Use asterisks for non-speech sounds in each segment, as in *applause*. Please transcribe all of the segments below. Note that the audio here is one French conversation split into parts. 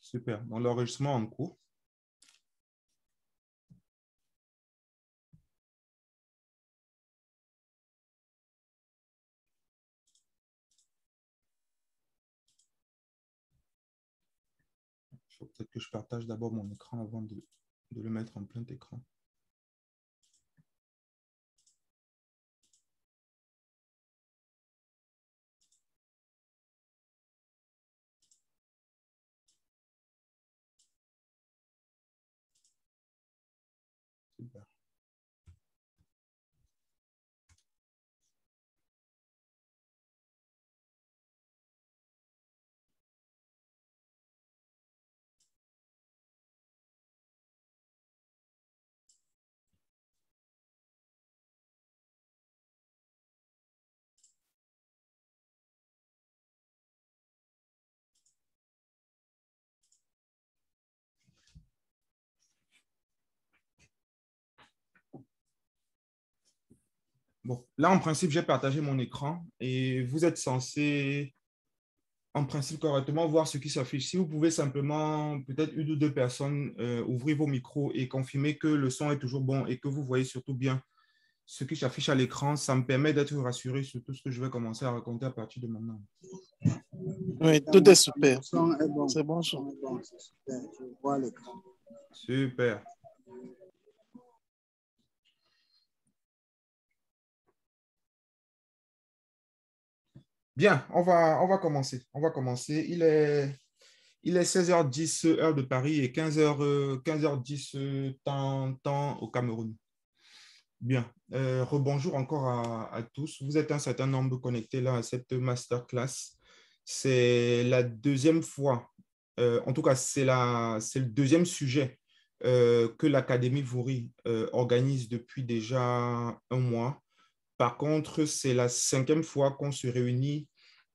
Super. Dans l'enregistrement en cours. Peut-être que je partage d'abord mon écran avant de, de le mettre en plein écran. Bon, là, en principe, j'ai partagé mon écran et vous êtes censé, en principe, correctement voir ce qui s'affiche. Si vous pouvez simplement, peut-être une ou deux personnes, euh, ouvrir vos micros et confirmer que le son est toujours bon et que vous voyez surtout bien ce qui s'affiche à l'écran, ça me permet d'être rassuré sur tout ce que je vais commencer à raconter à partir de maintenant. Oui, tout est super. C'est bon, C'est bon. Je vois l'écran. Super. Bien, on va, on va commencer. On va commencer. Il est, 16h10 heure de Paris et 15h, euh, 15h10 euh, temps, au Cameroun. Bien, euh, rebonjour encore à, tous. Vous êtes un certain nombre connectés là à cette masterclass. C'est la deuxième fois, en tout cas, c'est le deuxième sujet que l'Académie Voury organise depuis déjà un mois. Par contre, c'est la cinquième fois qu'on se réunit.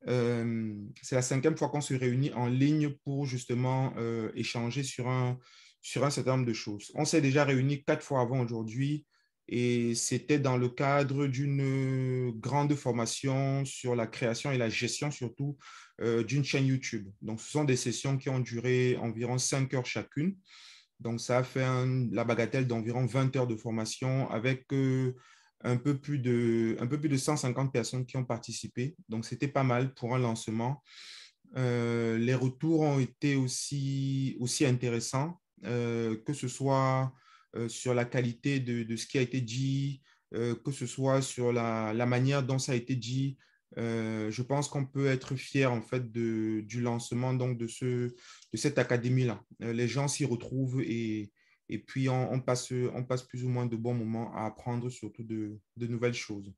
Euh, c'est la cinquième fois qu'on se réunit en ligne pour justement euh, échanger sur un, sur un certain nombre de choses. On s'est déjà réunis quatre fois avant aujourd'hui et c'était dans le cadre d'une grande formation sur la création et la gestion surtout euh, d'une chaîne YouTube. Donc, ce sont des sessions qui ont duré environ cinq heures chacune. Donc, ça a fait la bagatelle d'environ 20 heures de formation avec un peu plus de, un peu plus de 150 personnes qui ont participé. Donc, c'était pas mal pour un lancement. Euh, les retours ont été aussi, aussi intéressants, euh, que ce soit euh, sur la qualité de, ce qui a été dit, que ce soit sur la, manière dont ça a été dit. je pense qu'on peut être fier en fait de, du lancement donc de, ce, de cette académie là. les gens s'y retrouvent et, et puis, on, passe, on passe plus ou moins de bons moments à apprendre surtout de, nouvelles choses.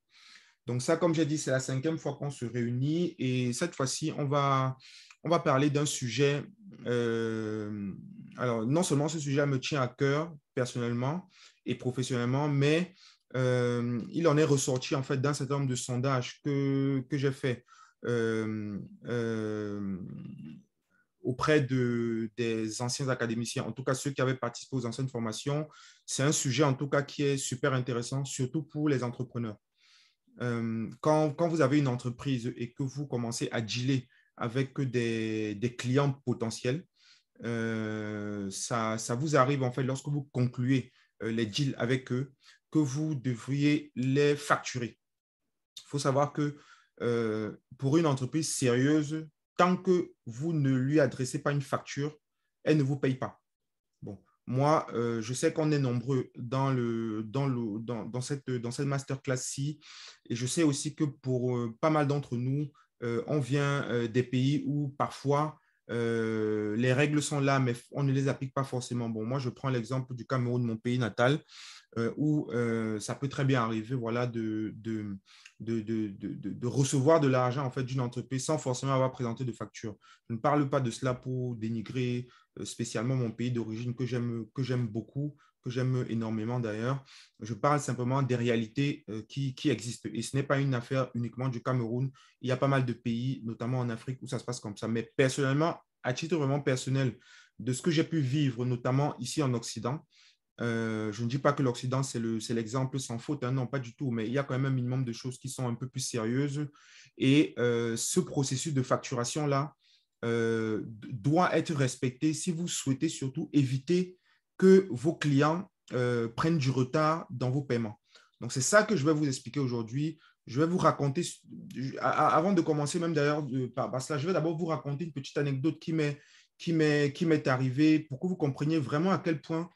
Donc ça, comme j'ai dit, c'est la cinquième fois qu'on se réunit. Et cette fois-ci, on va, on va parler d'un sujet. Euh, alors, non seulement ce sujet me tient à cœur personnellement et professionnellement, mais euh, il en est ressorti en fait d'un certain nombre de sondages que, que j'ai fait. Euh, euh auprès de, des anciens académiciens, en tout cas ceux qui avaient participé aux anciennes formations. C'est un sujet en tout cas qui est super intéressant, surtout pour les entrepreneurs. Euh, quand, vous avez une entreprise et que vous commencez à dealer avec des, clients potentiels, euh, ça, vous arrive en fait lorsque vous concluez euh, les deals avec eux que vous devriez les facturer. Il faut savoir que pour une entreprise sérieuse, tant que vous ne lui adressez pas une facture, elle ne vous paye pas. Bon, moi, euh, je sais qu'on est nombreux dans, le, dans, le, dans, cette, dans cette masterclass-ci, et je sais aussi que pour euh, pas mal d'entre nous, euh, on vient des pays où parfois euh, les règles sont là, mais on ne les applique pas forcément. Bon, moi, je prends l'exemple du Cameroun, mon pays natal, euh, où euh, ça peut très bien arriver voilà, de, recevoir de l'argent en fait, d'une entreprise sans forcément avoir présenté de facture. Je ne parle pas de cela pour dénigrer spécialement mon pays d'origine que j'aime beaucoup, que j'aime énormément d'ailleurs. Je parle simplement des réalités euh, qui, existent. Et ce n'est pas une affaire uniquement du Cameroun. Il y a pas mal de pays, notamment en Afrique, où ça se passe comme ça. Mais personnellement, à titre vraiment personnel, de ce que j'ai pu vivre, notamment ici en Occident, euh, je ne dis pas que l'Occident, c'est l'exemple sans faute, hein, non, pas du tout, mais il y a quand même un minimum de choses qui sont un peu plus sérieuses. Et euh, ce processus de facturation-là doit être respecté si vous souhaitez surtout éviter que vos clients euh, prennent du retard dans vos paiements. Donc, c'est ça que je vais vous expliquer aujourd'hui. Je vais vous raconter, avant de commencer même d'ailleurs par, cela, je vais d'abord vous raconter une petite anecdote qui m'est, arrivée pour que vous compreniez vraiment à quel point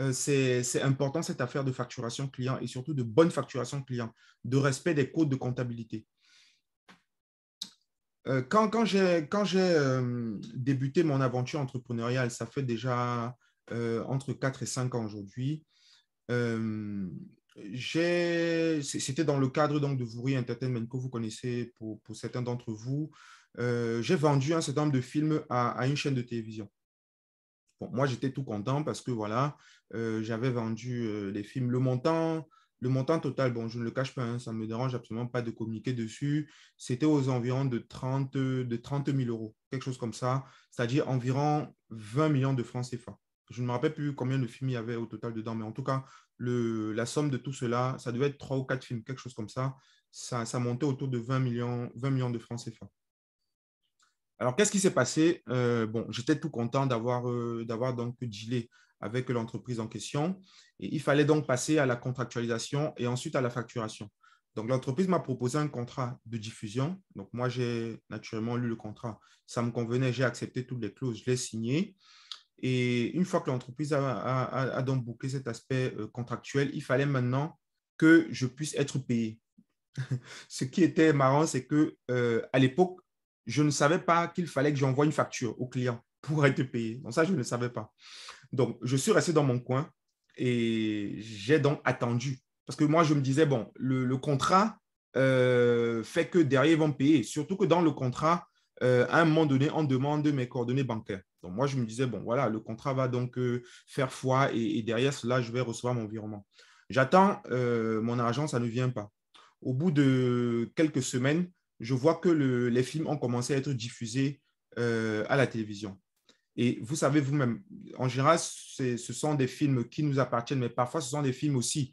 euh, c'est, important cette affaire de facturation client et surtout de bonne facturation client, de respect des codes de comptabilité. Euh, quand, j'ai, quand j'ai débuté mon aventure entrepreneuriale, ça fait déjà euh, entre 4 et 5 ans aujourd'hui. Euh, c'était dans le cadre donc, de Voury Entertainment que vous connaissez pour, pour certains d'entre vous. Euh, j'ai vendu un certain nombre de films à, une chaîne de télévision. Bon, moi, j'étais tout content parce que voilà, j'avais vendu les films. Le montant, le montant total, bon, je ne le cache pas, hein, ça ne me dérange absolument pas de communiquer dessus. C'était aux environs de 30, de 30 000 euros, quelque chose comme ça, c'est-à-dire environ 20 millions de francs CFA. Je ne me rappelle plus combien de films il y avait au total dedans, mais en tout cas, la somme de tout cela, ça devait être trois ou quatre films, quelque chose comme ça. Ça, montait autour de 20 millions, 20 millions de francs CFA. Alors, qu'est-ce qui s'est passé euh, Bon, j'étais tout content euh, d'avoir donc dealé avec l'entreprise en question. Et il fallait donc passer à la contractualisation et ensuite à la facturation. Donc, l'entreprise m'a proposé un contrat de diffusion. Donc, moi, j'ai naturellement lu le contrat. Ça me convenait, j'ai accepté toutes les clauses, je l'ai signé. Et une fois que l'entreprise a, donc bouclé cet aspect euh, contractuel, il fallait maintenant que je puisse être payé. *laughs* Ce qui était marrant, c'est que euh, à l'époque, je ne savais pas qu'il fallait que j'envoie une facture au client *laughs* pour être payé. Donc ça, je ne savais pas. Donc, je suis resté dans mon coin et j'ai donc attendu. Parce que moi, je me disais, bon, le, contrat euh, fait que derrière, ils vont payer. Surtout que dans le contrat, à un moment donné, on demande mes coordonnées bancaires. Donc moi, je me disais, bon, voilà, le contrat va donc euh, faire foi et, derrière cela, je vais recevoir mon virement. J'attends euh, mon argent, ça ne vient pas. Au bout de quelques semaines, je vois que les films ont commencé à être diffusés euh, à la télévision. Et vous savez vous-même, en général, ce sont des films qui nous appartiennent, mais parfois ce sont des films aussi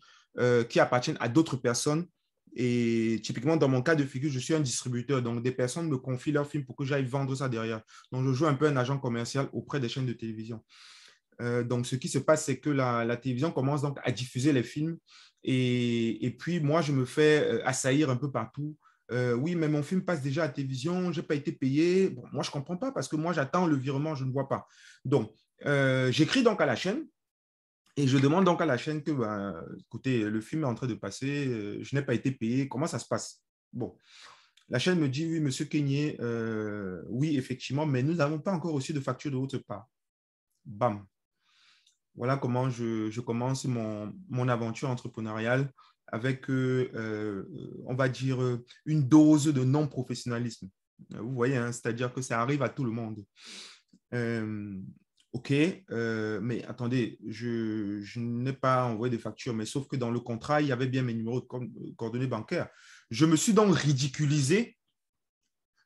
qui appartiennent à d'autres personnes et typiquement, dans mon cas de figure, je suis un distributeur. Donc, des personnes me confient leurs films pour que j'aille vendre ça derrière. Donc, je joue un peu un agent commercial auprès des chaînes de télévision. Euh, donc, ce qui se passe, c'est que la, télévision commence donc à diffuser les films. Et, et puis, moi, je me fais euh, assaillir un peu partout. Euh, oui, mais mon film passe déjà à la télévision, je n'ai pas été payé. Bon, moi, je ne comprends pas parce que moi, j'attends le virement, je ne vois pas. Donc, j'écris donc à la chaîne et je demande donc à la chaîne que, ben, écoutez, le film est en train de passer, euh, je n'ai pas été payé, comment ça se passe Bon, la chaîne me dit, oui, monsieur Kenyé, euh, oui, effectivement, mais nous n'avons pas encore reçu de facture de votre part. Bam. Voilà comment je, commence mon, aventure entrepreneuriale avec, euh, on va dire, une dose de non-professionnalisme. Vous voyez, hein, c'est-à-dire que ça arrive à tout le monde. OK, euh, mais attendez, je, n'ai pas envoyé de facture, mais sauf que dans le contrat, il y avait bien mes numéros de euh, coordonnées bancaires. Je me suis donc ridiculisé,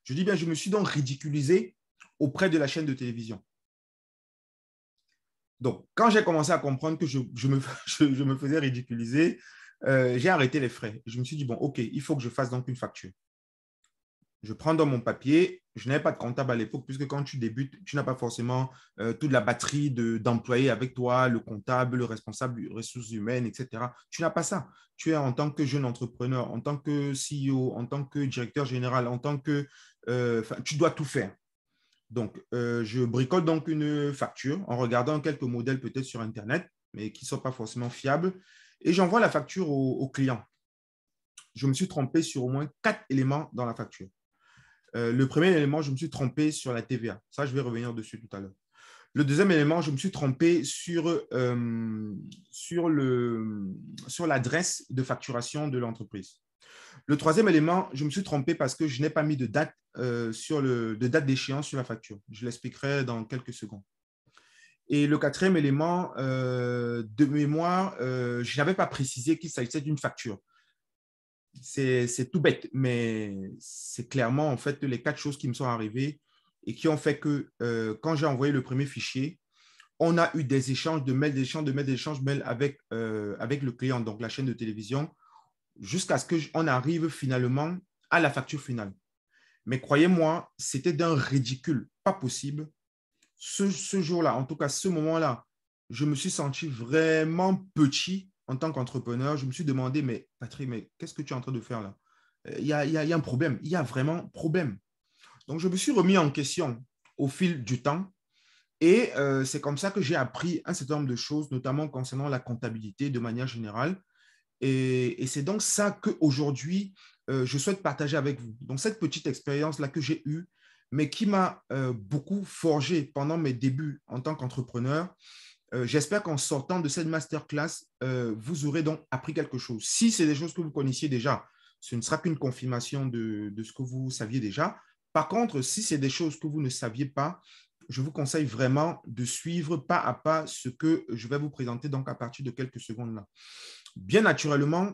je dis bien, je me suis donc ridiculisé auprès de la chaîne de télévision. Donc, quand j'ai commencé à comprendre que je, *laughs* me, faisais ridiculiser, euh, j'ai arrêté les frais. Je me suis dit, bon, OK, il faut que je fasse donc une facture. Je prends dans mon papier je n'avais pas de comptable à l'époque, puisque quand tu débutes, tu n'as pas forcément euh, toute la batterie d'employés avec toi, le comptable, le responsable des ressources humaines, etc. Tu n'as pas ça. Tu es en tant que jeune entrepreneur, en tant que CEO, en tant que directeur général, en tant que... Euh, tu dois tout faire. Donc, euh, je bricole donc une facture en regardant quelques modèles peut-être sur Internet, mais qui ne sont pas forcément fiables, et j'envoie la facture au client. Je me suis trompé sur au moins quatre éléments dans la facture. Euh, le premier élément, je me suis trompé sur la TVA. Ça, je vais revenir dessus tout à l'heure. Le deuxième élément, je me suis trompé sur, euh, sur, le, sur l'adresse de facturation de l'entreprise. Le troisième élément, je me suis trompé parce que je n'ai pas mis de date, euh, d'échéance sur la facture. Je l'expliquerai dans quelques secondes. Et le quatrième élément de mémoire, je n'avais pas précisé qu'il s'agissait d'une facture c'est tout bête, mais c'est clairement en fait les quatre choses qui me sont arrivées et qui ont fait que euh, quand j'ai envoyé le premier fichier, on a eu des échanges de mails, des échanges de mails, des échanges de mails avec, euh, avec le client, donc la chaîne de télévision, jusqu'à ce qu'on arrive finalement à la facture finale. Mais croyez-moi, c'était d'un ridicule, pas possible. ce jour-là, en tout cas ce moment-là, je me suis senti vraiment petit en tant qu'entrepreneur, je me suis demandé, mais Patrick, mais qu'est-ce que tu es en train de faire là euh, Il y a, un problème, il y a vraiment problème. Donc, je me suis remis en question au fil du temps. Et euh, c'est comme ça que j'ai appris un certain nombre de choses, notamment concernant la comptabilité de manière générale. Et, c'est donc ça qu'aujourd'hui, euh, je souhaite partager avec vous. Donc cette petite expérience-là que j'ai eue, mais qui m'a beaucoup forgé pendant mes débuts en tant qu'entrepreneur euh, j'espère qu'en sortant de cette masterclass, euh, vous aurez donc appris quelque chose. Si c'est des choses que vous connaissiez déjà, ce ne sera qu'une confirmation de, ce que vous saviez déjà. Par contre, si c'est des choses que vous ne saviez pas, je vous conseille vraiment de suivre pas à pas ce que je vais vous présenter donc à partir de quelques secondes là. Bien naturellement,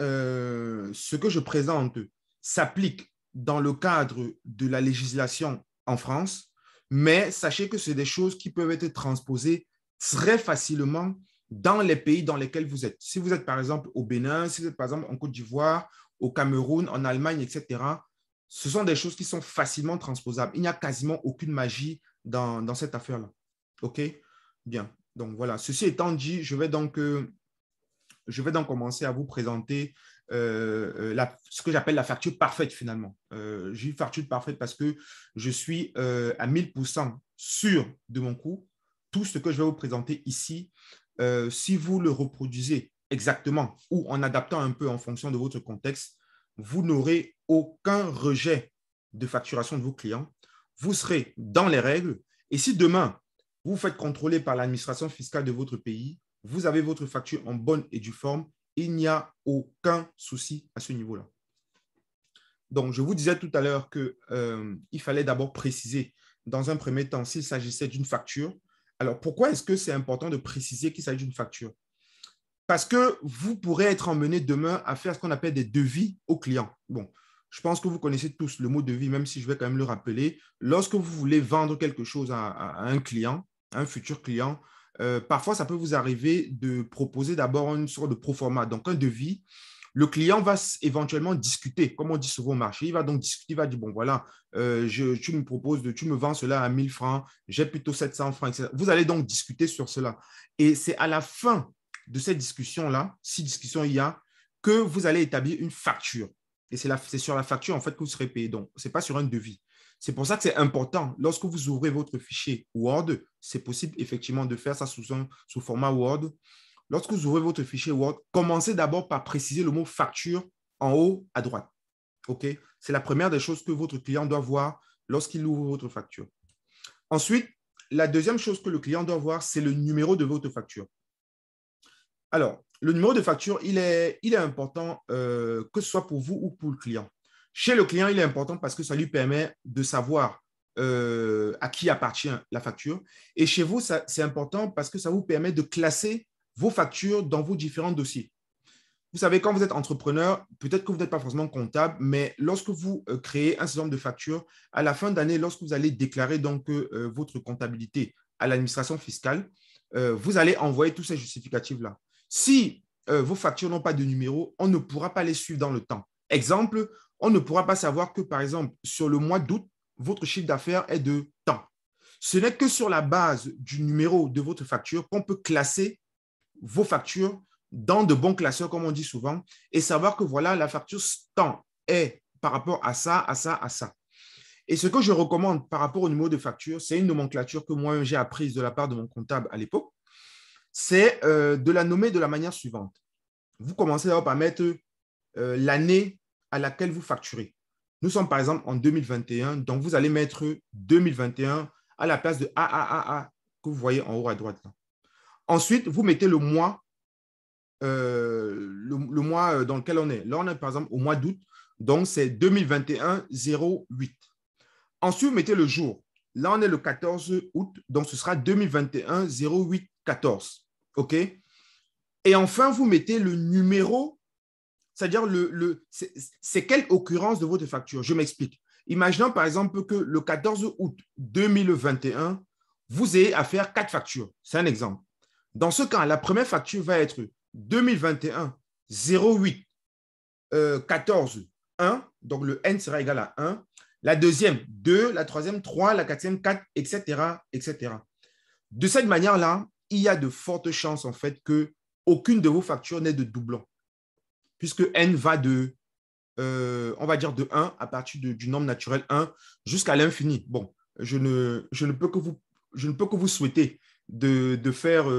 euh, ce que je présente s'applique dans le cadre de la législation en France, mais sachez que c'est des choses qui peuvent être transposées très facilement dans les pays dans lesquels vous êtes. Si vous êtes par exemple au Bénin, si vous êtes par exemple en Côte d'Ivoire, au Cameroun, en Allemagne, etc., ce sont des choses qui sont facilement transposables. Il n'y a quasiment aucune magie dans, cette affaire-là. OK Bien. Donc voilà, ceci étant dit, je vais donc, euh, je vais donc commencer à vous présenter euh, euh, ce que j'appelle la facture parfaite finalement. J'ai une facture parfaite parce que je suis à 1000% sûr de mon coût tout ce que je vais vous présenter ici, euh, si vous le reproduisez exactement ou en adaptant un peu en fonction de votre contexte, vous n'aurez aucun rejet de facturation de vos clients. Vous serez dans les règles. Et si demain, vous, vous faites contrôler par l'administration fiscale de votre pays, vous avez votre facture en bonne et due forme. Il n'y a aucun souci à ce niveau-là. Donc, je vous disais tout à l'heure qu'il euh, fallait d'abord préciser, dans un premier temps, s'il s'agissait d'une facture, alors, pourquoi est-ce que c'est important de préciser qu'il s'agit d'une facture Parce que vous pourrez être emmené demain à faire ce qu'on appelle des devis aux clients. Bon, je pense que vous connaissez tous le mot devis, même si je vais quand même le rappeler. Lorsque vous voulez vendre quelque chose à, un client, un futur client, euh, parfois ça peut vous arriver de proposer d'abord une sorte de pro-forma, donc un devis le client va éventuellement discuter, comme on dit souvent au marché. Il va donc discuter, il va dire, bon, voilà, euh, tu me proposes, de, tu me vends cela à 1000 francs, j'ai plutôt 700 francs, etc. Vous allez donc discuter sur cela. Et c'est à la fin de cette discussion-là, si discussion il y a, que vous allez établir une facture. Et c'est sur la facture, en fait, que vous serez payé. Donc, ce n'est pas sur un devis. C'est pour ça que c'est important. Lorsque vous ouvrez votre fichier Word, c'est possible effectivement de faire ça sous, sous format Word. Lorsque vous ouvrez votre fichier Word, commencez d'abord par préciser le mot facture en haut à droite. OK C'est la première des choses que votre client doit voir lorsqu'il ouvre votre facture. Ensuite, la deuxième chose que le client doit voir, c'est le numéro de votre facture. Alors, le numéro de facture, il est, important euh, que ce soit pour vous ou pour le client. Chez le client, il est important parce que ça lui permet de savoir euh, à qui appartient la facture. Et chez vous, c'est important parce que ça vous permet de classer vos factures dans vos différents dossiers. Vous savez, quand vous êtes entrepreneur, peut-être que vous n'êtes pas forcément comptable, mais lorsque vous euh, créez un certain nombre de factures, à la fin d'année, lorsque vous allez déclarer donc euh, votre comptabilité à l'administration fiscale, euh, vous allez envoyer tous ces justificatifs-là. Si vos factures n'ont pas de numéro, on ne pourra pas les suivre dans le temps. Exemple, on ne pourra pas savoir que, par exemple, sur le mois d'août, votre chiffre d'affaires est de temps. Ce n'est que sur la base du numéro de votre facture qu'on peut classer vos factures dans de bons classeurs, comme on dit souvent, et savoir que voilà, la facture temps est par rapport à ça, à ça, à ça. Et ce que je recommande par rapport au numéro de facture, c'est une nomenclature que moi j'ai apprise de la part de mon comptable à l'époque, c'est euh, de la nommer de la manière suivante. Vous commencez d'abord par mettre euh, l'année à laquelle vous facturez. Nous sommes par exemple en 2021, donc vous allez mettre 2021 à la place de AAAA que vous voyez en haut à droite. Là. Ensuite, vous mettez le mois, euh, le, mois euh, dans lequel on est. Là, on est par exemple au mois d'août, donc c'est 2021-08. Ensuite, vous mettez le jour. Là, on est le 14 août, donc ce sera 2021-08-14. OK Et enfin, vous mettez le numéro, c'est-à-dire le, c'est quelle occurrence de votre facture. Je m'explique. Imaginons par exemple que le 14 août 2021, vous ayez à faire quatre factures. C'est un exemple. Dans ce cas, la première facture va être 2021 08 14 1, donc le n sera égal à 1. La deuxième, 2, la troisième, 3, la quatrième, 4, etc., etc. De cette manière-là, il y a de fortes chances en fait que de vos factures n'ait de doublon, puisque n va de, euh, on va dire de 1 à partir du nombre naturel 1 jusqu'à l'infini. Bon, je ne, peux je ne peux que vous souhaiter de, faire 15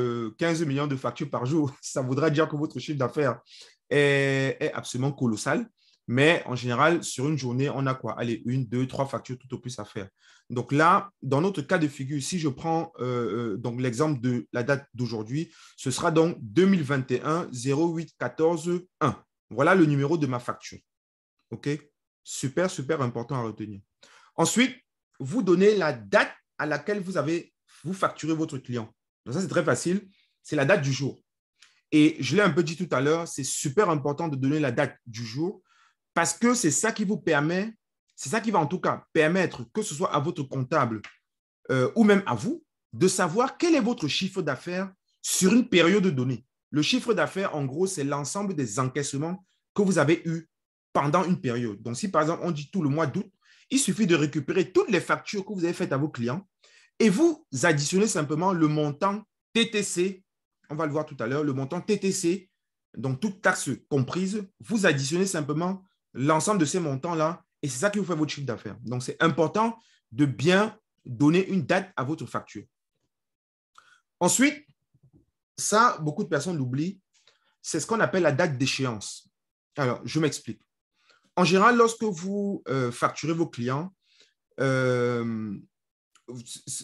euh, millions de factures par jour, *laughs* ça voudrait dire que votre chiffre d'affaires est, absolument colossal. Mais en général, sur une journée, on a quoi Allez, une, deux, trois factures tout au plus à faire. Donc là, dans notre cas de figure, si je prends euh, euh, donc l'exemple de la date d'aujourd'hui, ce sera donc 2021 08 14 1. Voilà le numéro de ma facture. OK Super, super important à retenir. Ensuite, vous donnez la date à laquelle vous avez vous facturez votre client. Donc ça, c'est très facile. C'est la date du jour. Et je l'ai un peu dit tout à l'heure, c'est super important de donner la date du jour parce que c'est ça qui vous permet, c'est ça qui va en tout cas permettre que ce soit à votre comptable euh, ou même à vous de savoir quel est votre chiffre d'affaires sur une période donnée. Le chiffre d'affaires, en gros, c'est l'ensemble des encaissements que vous avez eus pendant une période. Donc, si par exemple, on dit tout le mois d'août, il suffit de récupérer toutes les factures que vous avez faites à vos clients et vous additionnez simplement le montant TTC, on va le voir tout à l'heure, le montant TTC, donc toutes taxes comprises, vous additionnez simplement l'ensemble de ces montants-là et c'est ça qui vous fait votre chiffre d'affaires. Donc, c'est important de bien donner une date à votre facture. Ensuite, ça, beaucoup de personnes l'oublient, c'est ce qu'on appelle la date d'échéance. Alors, je m'explique. En général, lorsque vous euh, facturez vos clients, euh,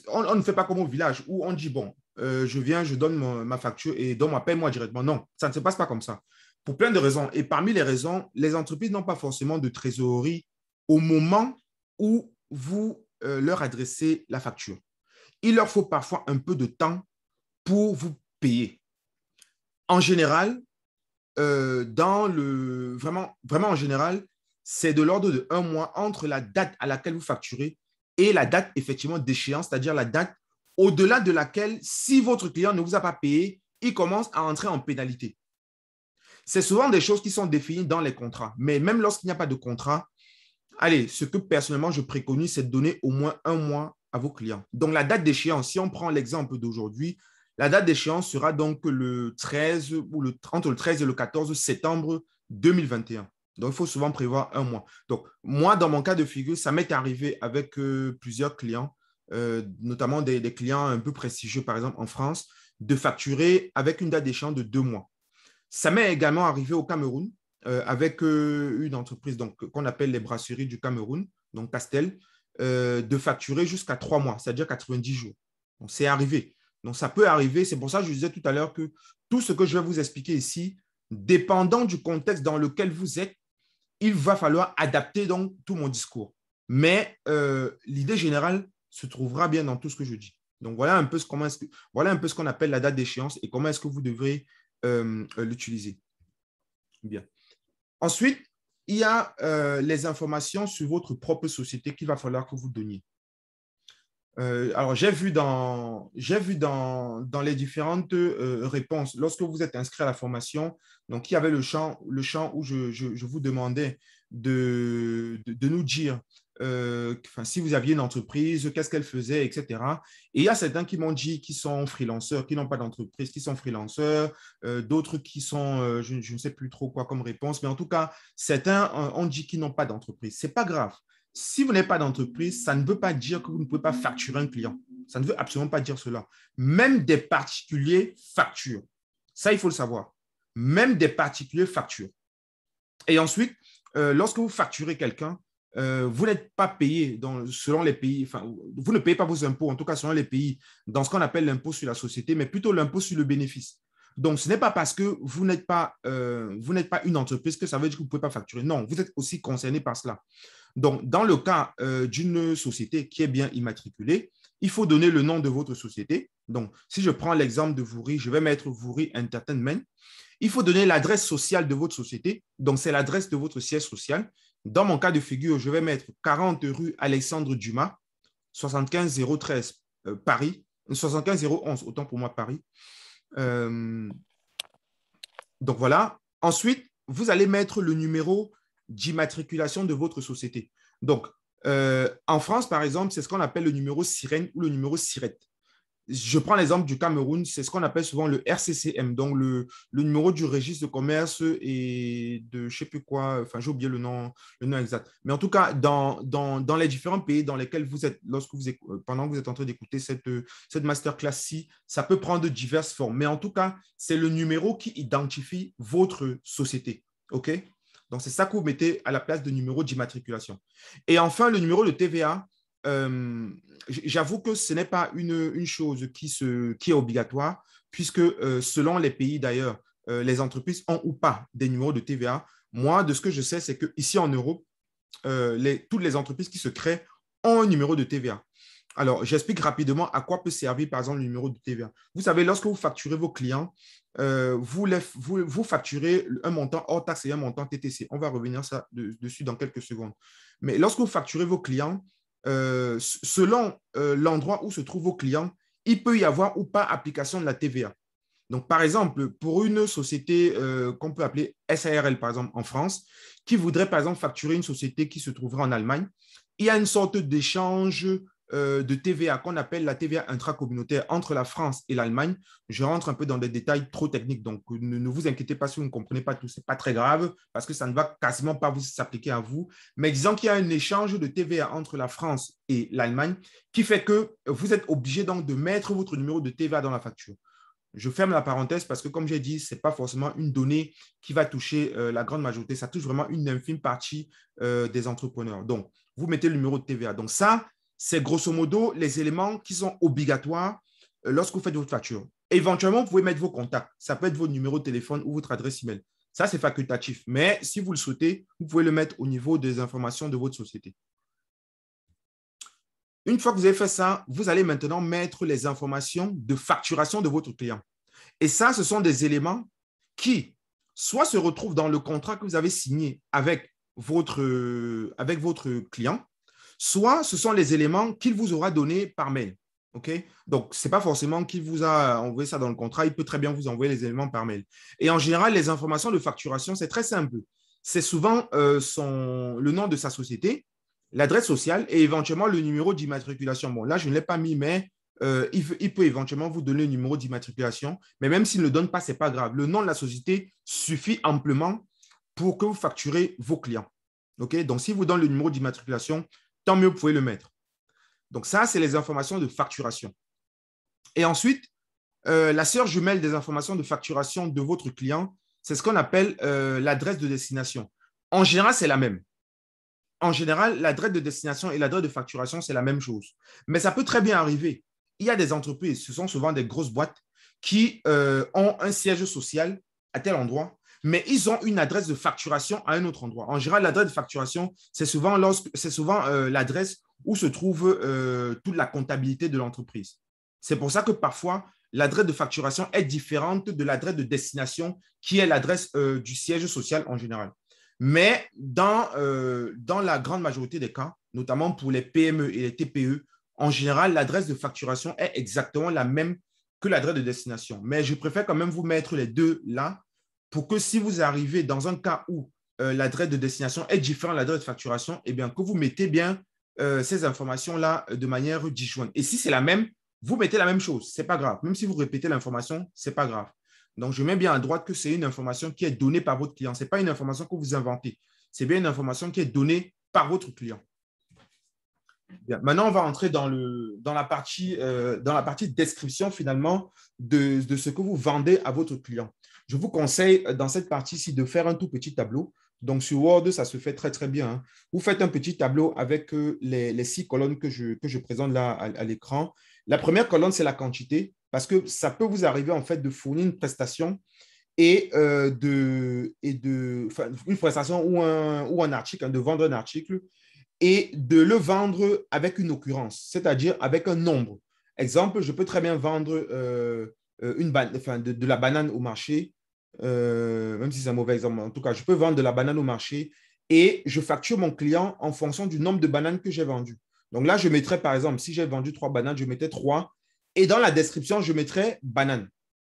on, ne fait pas comme au village où on dit, bon, euh, je viens, je donne ma facture et donne ma paie moi directement. Non, ça ne se passe pas comme ça. Pour plein de raisons. Et parmi les raisons, les entreprises n'ont pas forcément de trésorerie au moment où vous euh, leur adressez la facture. Il leur faut parfois un peu de temps pour vous payer. En général, euh, dans le vraiment, vraiment en général, c'est de l'ordre de un mois entre la date à laquelle vous facturez et la date effectivement d'échéance, c'est-à-dire la date au-delà de laquelle, si votre client ne vous a pas payé, il commence à entrer en pénalité. C'est souvent des choses qui sont définies dans les contrats. Mais même lorsqu'il n'y a pas de contrat, allez, ce que personnellement je préconise, c'est de donner au moins un mois à vos clients. Donc la date d'échéance, si on prend l'exemple d'aujourd'hui, la date d'échéance sera donc le 13 ou le, entre le 13 et le 14 septembre 2021. Donc, il faut souvent prévoir un mois. Donc, moi, dans mon cas de figure, ça m'est arrivé avec euh, plusieurs clients, euh, notamment des, clients un peu prestigieux, par exemple en France, de facturer avec une date d'échéance de deux mois. Ça m'est également arrivé au Cameroun euh, avec une entreprise qu'on appelle les brasseries du Cameroun, donc Castel, de facturer jusqu'à trois mois, c'est-à-dire 90 jours. Donc, c'est arrivé. Donc, ça peut arriver. C'est pour ça que je disais tout à l'heure que tout ce que je vais vous expliquer ici, dépendant du contexte dans lequel vous êtes, il va falloir adapter donc tout mon discours. Mais euh, l'idée générale se trouvera bien dans tout ce que je dis. Donc voilà un peu ce, voilà qu'on appelle la date d'échéance et comment est-ce que vous devrez euh, l'utiliser. Bien. Ensuite, il y a euh, les informations sur votre propre société qu'il va falloir que vous donniez. Euh, alors, j'ai vu, dans, les différentes euh, réponses, lorsque vous êtes inscrit à la formation, donc il y avait le champ, où je, vous demandais de, nous dire euh, si vous aviez une entreprise, qu'est-ce qu'elle faisait, etc. Et il y a certains qui m'ont dit qu'ils sont freelanceurs, qui n'ont pas d'entreprise, qui sont freelanceurs, d'autres qui sont, je, je, ne sais plus trop quoi comme réponse, mais en tout cas, certains ont dit qu'ils n'ont pas d'entreprise. Ce n'est pas grave. Si vous n'êtes pas d'entreprise, ça ne veut pas dire que vous ne pouvez pas facturer un client. Ça ne veut absolument pas dire cela. Même des particuliers facturent. Ça, il faut le savoir. Même des particuliers facturent. Et ensuite, euh, lorsque vous facturez quelqu'un, euh, vous n'êtes pas payé dans, selon les pays, enfin, vous ne payez pas vos impôts, en tout cas selon les pays, dans ce qu'on appelle l'impôt sur la société, mais plutôt l'impôt sur le bénéfice. Donc, ce n'est pas parce que vous n'êtes pas, euh, vous n'êtes pas une entreprise que ça veut dire que vous ne pouvez pas facturer. Non, vous êtes aussi concerné par cela. Donc, dans le cas euh, d'une société qui est bien immatriculée, il faut donner le nom de votre société. Donc, si je prends l'exemple de Vouri, je vais mettre Vouri Entertainment. Il faut donner l'adresse sociale de votre société. Donc, c'est l'adresse de votre siège social. Dans mon cas de figure, je vais mettre 40 rue Alexandre Dumas, 75013 013 euh, Paris, 011, autant pour moi Paris. Euh, donc voilà. Ensuite, vous allez mettre le numéro d'immatriculation de votre société. Donc, euh, en France, par exemple, c'est ce qu'on appelle le numéro sirène ou le numéro sirette. Je prends l'exemple du Cameroun, c'est ce qu'on appelle souvent le RCCM, donc le, numéro du registre de commerce et de je ne sais plus quoi, enfin j'ai oublié le nom, le nom exact. Mais en tout cas, dans, les différents pays dans lesquels vous êtes, lorsque vous, euh, pendant que vous êtes en train d'écouter cette, euh, cette masterclass-ci, ça peut prendre diverses formes. Mais en tout cas, c'est le numéro qui identifie votre société. OK donc, c'est ça que vous mettez à la place de numéro d'immatriculation. Et enfin, le numéro de TVA, euh, j'avoue que ce n'est pas une, chose qui, qui, est obligatoire, puisque euh, selon les pays d'ailleurs, euh, les entreprises ont ou pas des numéros de TVA. Moi, de ce que je sais, c'est qu'ici en Europe, les, toutes les entreprises qui se créent ont un numéro de TVA. Alors, j'explique rapidement à quoi peut servir, par exemple, le numéro de TVA. Vous savez, lorsque vous facturez vos clients, euh, vous, facturez un montant hors taxe et un montant TTC. On va revenir ça dessus dans quelques secondes. Mais lorsque vous facturez vos clients, euh, selon euh, l'endroit où se trouvent vos clients, il peut y avoir ou pas application de la TVA. Donc, par exemple, pour une société qu'on peut appeler SARL, par exemple, en France, qui voudrait, par exemple, facturer une société qui se trouverait en Allemagne, il y a une sorte d'échange euh, de TVA qu'on appelle la TVA intracommunautaire entre la France et l'Allemagne. Je rentre un peu dans des détails trop techniques, donc ne, vous inquiétez pas si vous ne comprenez pas tout, ce n'est pas très grave parce que ça ne va quasiment pas vous s'appliquer à vous. Mais disons qu'il y a un échange de TVA entre la France et l'Allemagne qui fait que vous êtes obligé donc de mettre votre numéro de TVA dans la facture. Je ferme la parenthèse parce que, comme j'ai dit, ce n'est pas forcément une donnée qui va toucher euh, la grande majorité. Ça touche vraiment une infime partie euh, des entrepreneurs. Donc, vous mettez le numéro de TVA. Donc, ça, c'est grosso modo les éléments qui sont obligatoires euh, lorsque vous faites votre facture. Éventuellement, vous pouvez mettre vos contacts. Ça peut être vos numéro de téléphone ou votre adresse email. Ça, c'est facultatif. Mais si vous le souhaitez, vous pouvez le mettre au niveau des informations de votre société. Une fois que vous avez fait ça, vous allez maintenant mettre les informations de facturation de votre client. Et ça, ce sont des éléments qui soit se retrouvent dans le contrat que vous avez signé avec votre, euh, avec votre client, soit ce sont les éléments qu'il vous aura donnés par mail. Donc, ce n'est pas forcément qu'il vous a envoyé ça dans le contrat. Il peut très bien vous envoyer les éléments par mail. Et en général, les informations de facturation, c'est très simple. C'est souvent euh, le nom de sa société, l'adresse sociale et éventuellement le numéro d'immatriculation. Bon, là, je ne l'ai pas mis, mais euh, il, peut éventuellement vous donner le numéro d'immatriculation. Mais même s'il ne le donne pas, ce n'est pas grave. Le nom de la société suffit amplement pour que vous facturez vos clients. Donc, s'il vous donne le numéro d'immatriculation, tant mieux, vous pouvez le mettre. Donc ça, c'est les informations de facturation. Et ensuite, euh, la sœur jumelle des informations de facturation de votre client, c'est ce qu'on appelle euh, l'adresse de destination. En général, c'est la même. En général, l'adresse de destination et l'adresse de facturation, c'est la même chose. Mais ça peut très bien arriver. Il y a des entreprises, ce sont souvent des grosses boîtes, qui euh, ont un siège social à tel endroit mais ils ont une adresse de facturation à un autre endroit. En général, l'adresse de facturation, c'est souvent, c'est souvent euh, l'adresse où se trouve euh, toute la comptabilité de l'entreprise. C'est pour ça que parfois, l'adresse de facturation est différente de l'adresse de destination qui est l'adresse euh, du siège social en général. Mais dans, dans la grande majorité des cas, notamment pour les PME et les TPE, en général, l'adresse de facturation est exactement la même que l'adresse de destination. Mais je préfère quand même vous mettre les deux là pour que si vous arrivez dans un cas où euh, l'adresse de destination est différente de l'adresse de facturation, eh bien, que vous mettez bien euh, ces informations-là euh, de manière disjointe. Et si c'est la même, vous mettez la même chose, ce n'est pas grave. Même si vous répétez l'information, ce n'est pas grave. Donc, je mets bien à droite que c'est une information qui est donnée par votre client. Ce n'est pas une information que vous inventez. C'est bien une information qui est donnée par votre client. Maintenant, on va entrer dans, le, la, partie, dans la partie description finalement de, ce que vous vendez à votre client. Je vous conseille euh, dans cette partie-ci de faire un tout petit tableau. Donc sur Word, ça se fait très très bien. Hein. Vous faites un petit tableau avec euh, les, six colonnes que je, présente là à, l'écran. La première colonne, c'est la quantité, parce que ça peut vous arriver en fait de fournir une prestation et, euh, de, et de une prestation ou un, ou un article, hein, de vendre un article et de le vendre avec une occurrence, c'est-à-dire avec un nombre. Exemple, je peux très bien vendre une de, la banane au marché euh, même si c'est un mauvais exemple, en tout cas, je peux vendre de la banane au marché et je facture mon client en fonction du nombre de bananes que j'ai vendues. Donc là, je mettrais, par exemple, si j'ai vendu trois bananes, je mettais trois. Et dans la description, je mettrais banane.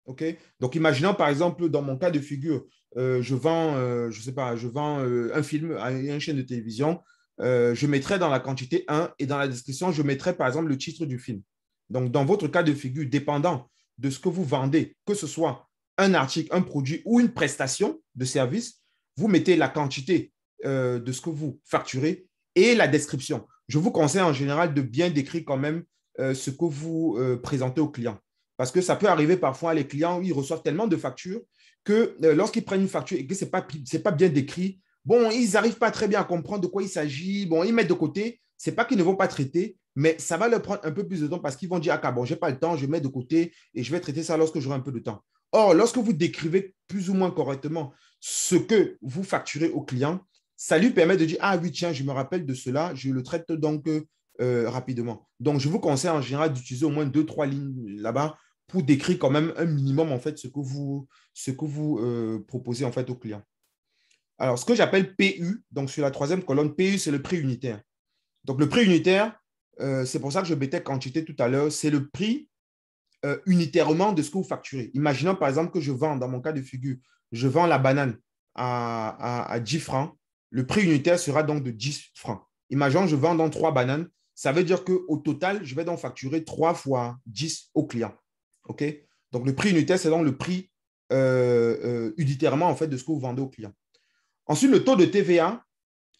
OK Donc, imaginons, par exemple, dans mon cas de figure, euh, je vends, euh, je sais pas, je vends un film à une chaîne de télévision, je mettrai dans la quantité 1 et dans la description, je mettrai par exemple le titre du film. Donc, dans votre cas de figure, dépendant de ce que vous vendez, que ce soit un article, un produit ou une prestation de service, vous mettez la quantité euh, de ce que vous facturez et la description. Je vous conseille en général de bien décrire quand même euh, ce que vous euh, présentez au client. Parce que ça peut arriver parfois, les clients, ils reçoivent tellement de factures que lorsqu'ils prennent une facture et que ce n'est pas, pas bien décrit, bon, ils n'arrivent pas très bien à comprendre de quoi il s'agit, bon, ils mettent de côté, ce n'est pas qu'ils ne vont pas traiter, mais ça va leur prendre un peu plus de temps parce qu'ils vont dire, ah, bon, je n'ai pas le temps, je mets de côté et je vais traiter ça lorsque j'aurai un peu de temps. Or, lorsque vous décrivez plus ou moins correctement ce que vous facturez au client, ça lui permet de dire, ah oui, tiens, je me rappelle de cela, je le traite donc euh, rapidement. Donc, je vous conseille en général d'utiliser au moins deux, trois lignes là-bas pour décrire quand même un minimum, en fait, ce que vous, ce que vous euh, proposez, en fait, au client. Alors, ce que j'appelle PU, donc sur la troisième colonne, PU, c'est le prix unitaire. Donc, le prix unitaire, euh, c'est pour ça que je mettais quantité tout à l'heure, c'est le prix euh, unitairement de ce que vous facturez. Imaginons par exemple que je vends, dans mon cas de figure, je vends la banane à, 10 francs. Le prix unitaire sera donc de 10 francs. Imaginons je vends dans 3 bananes. Ça veut dire qu'au total, je vais donc facturer 3 fois 10 au client. OK Donc le prix unitaire, c'est donc le prix euh, euh, unitairement en fait, de ce que vous vendez au client. Ensuite, le taux de TVA,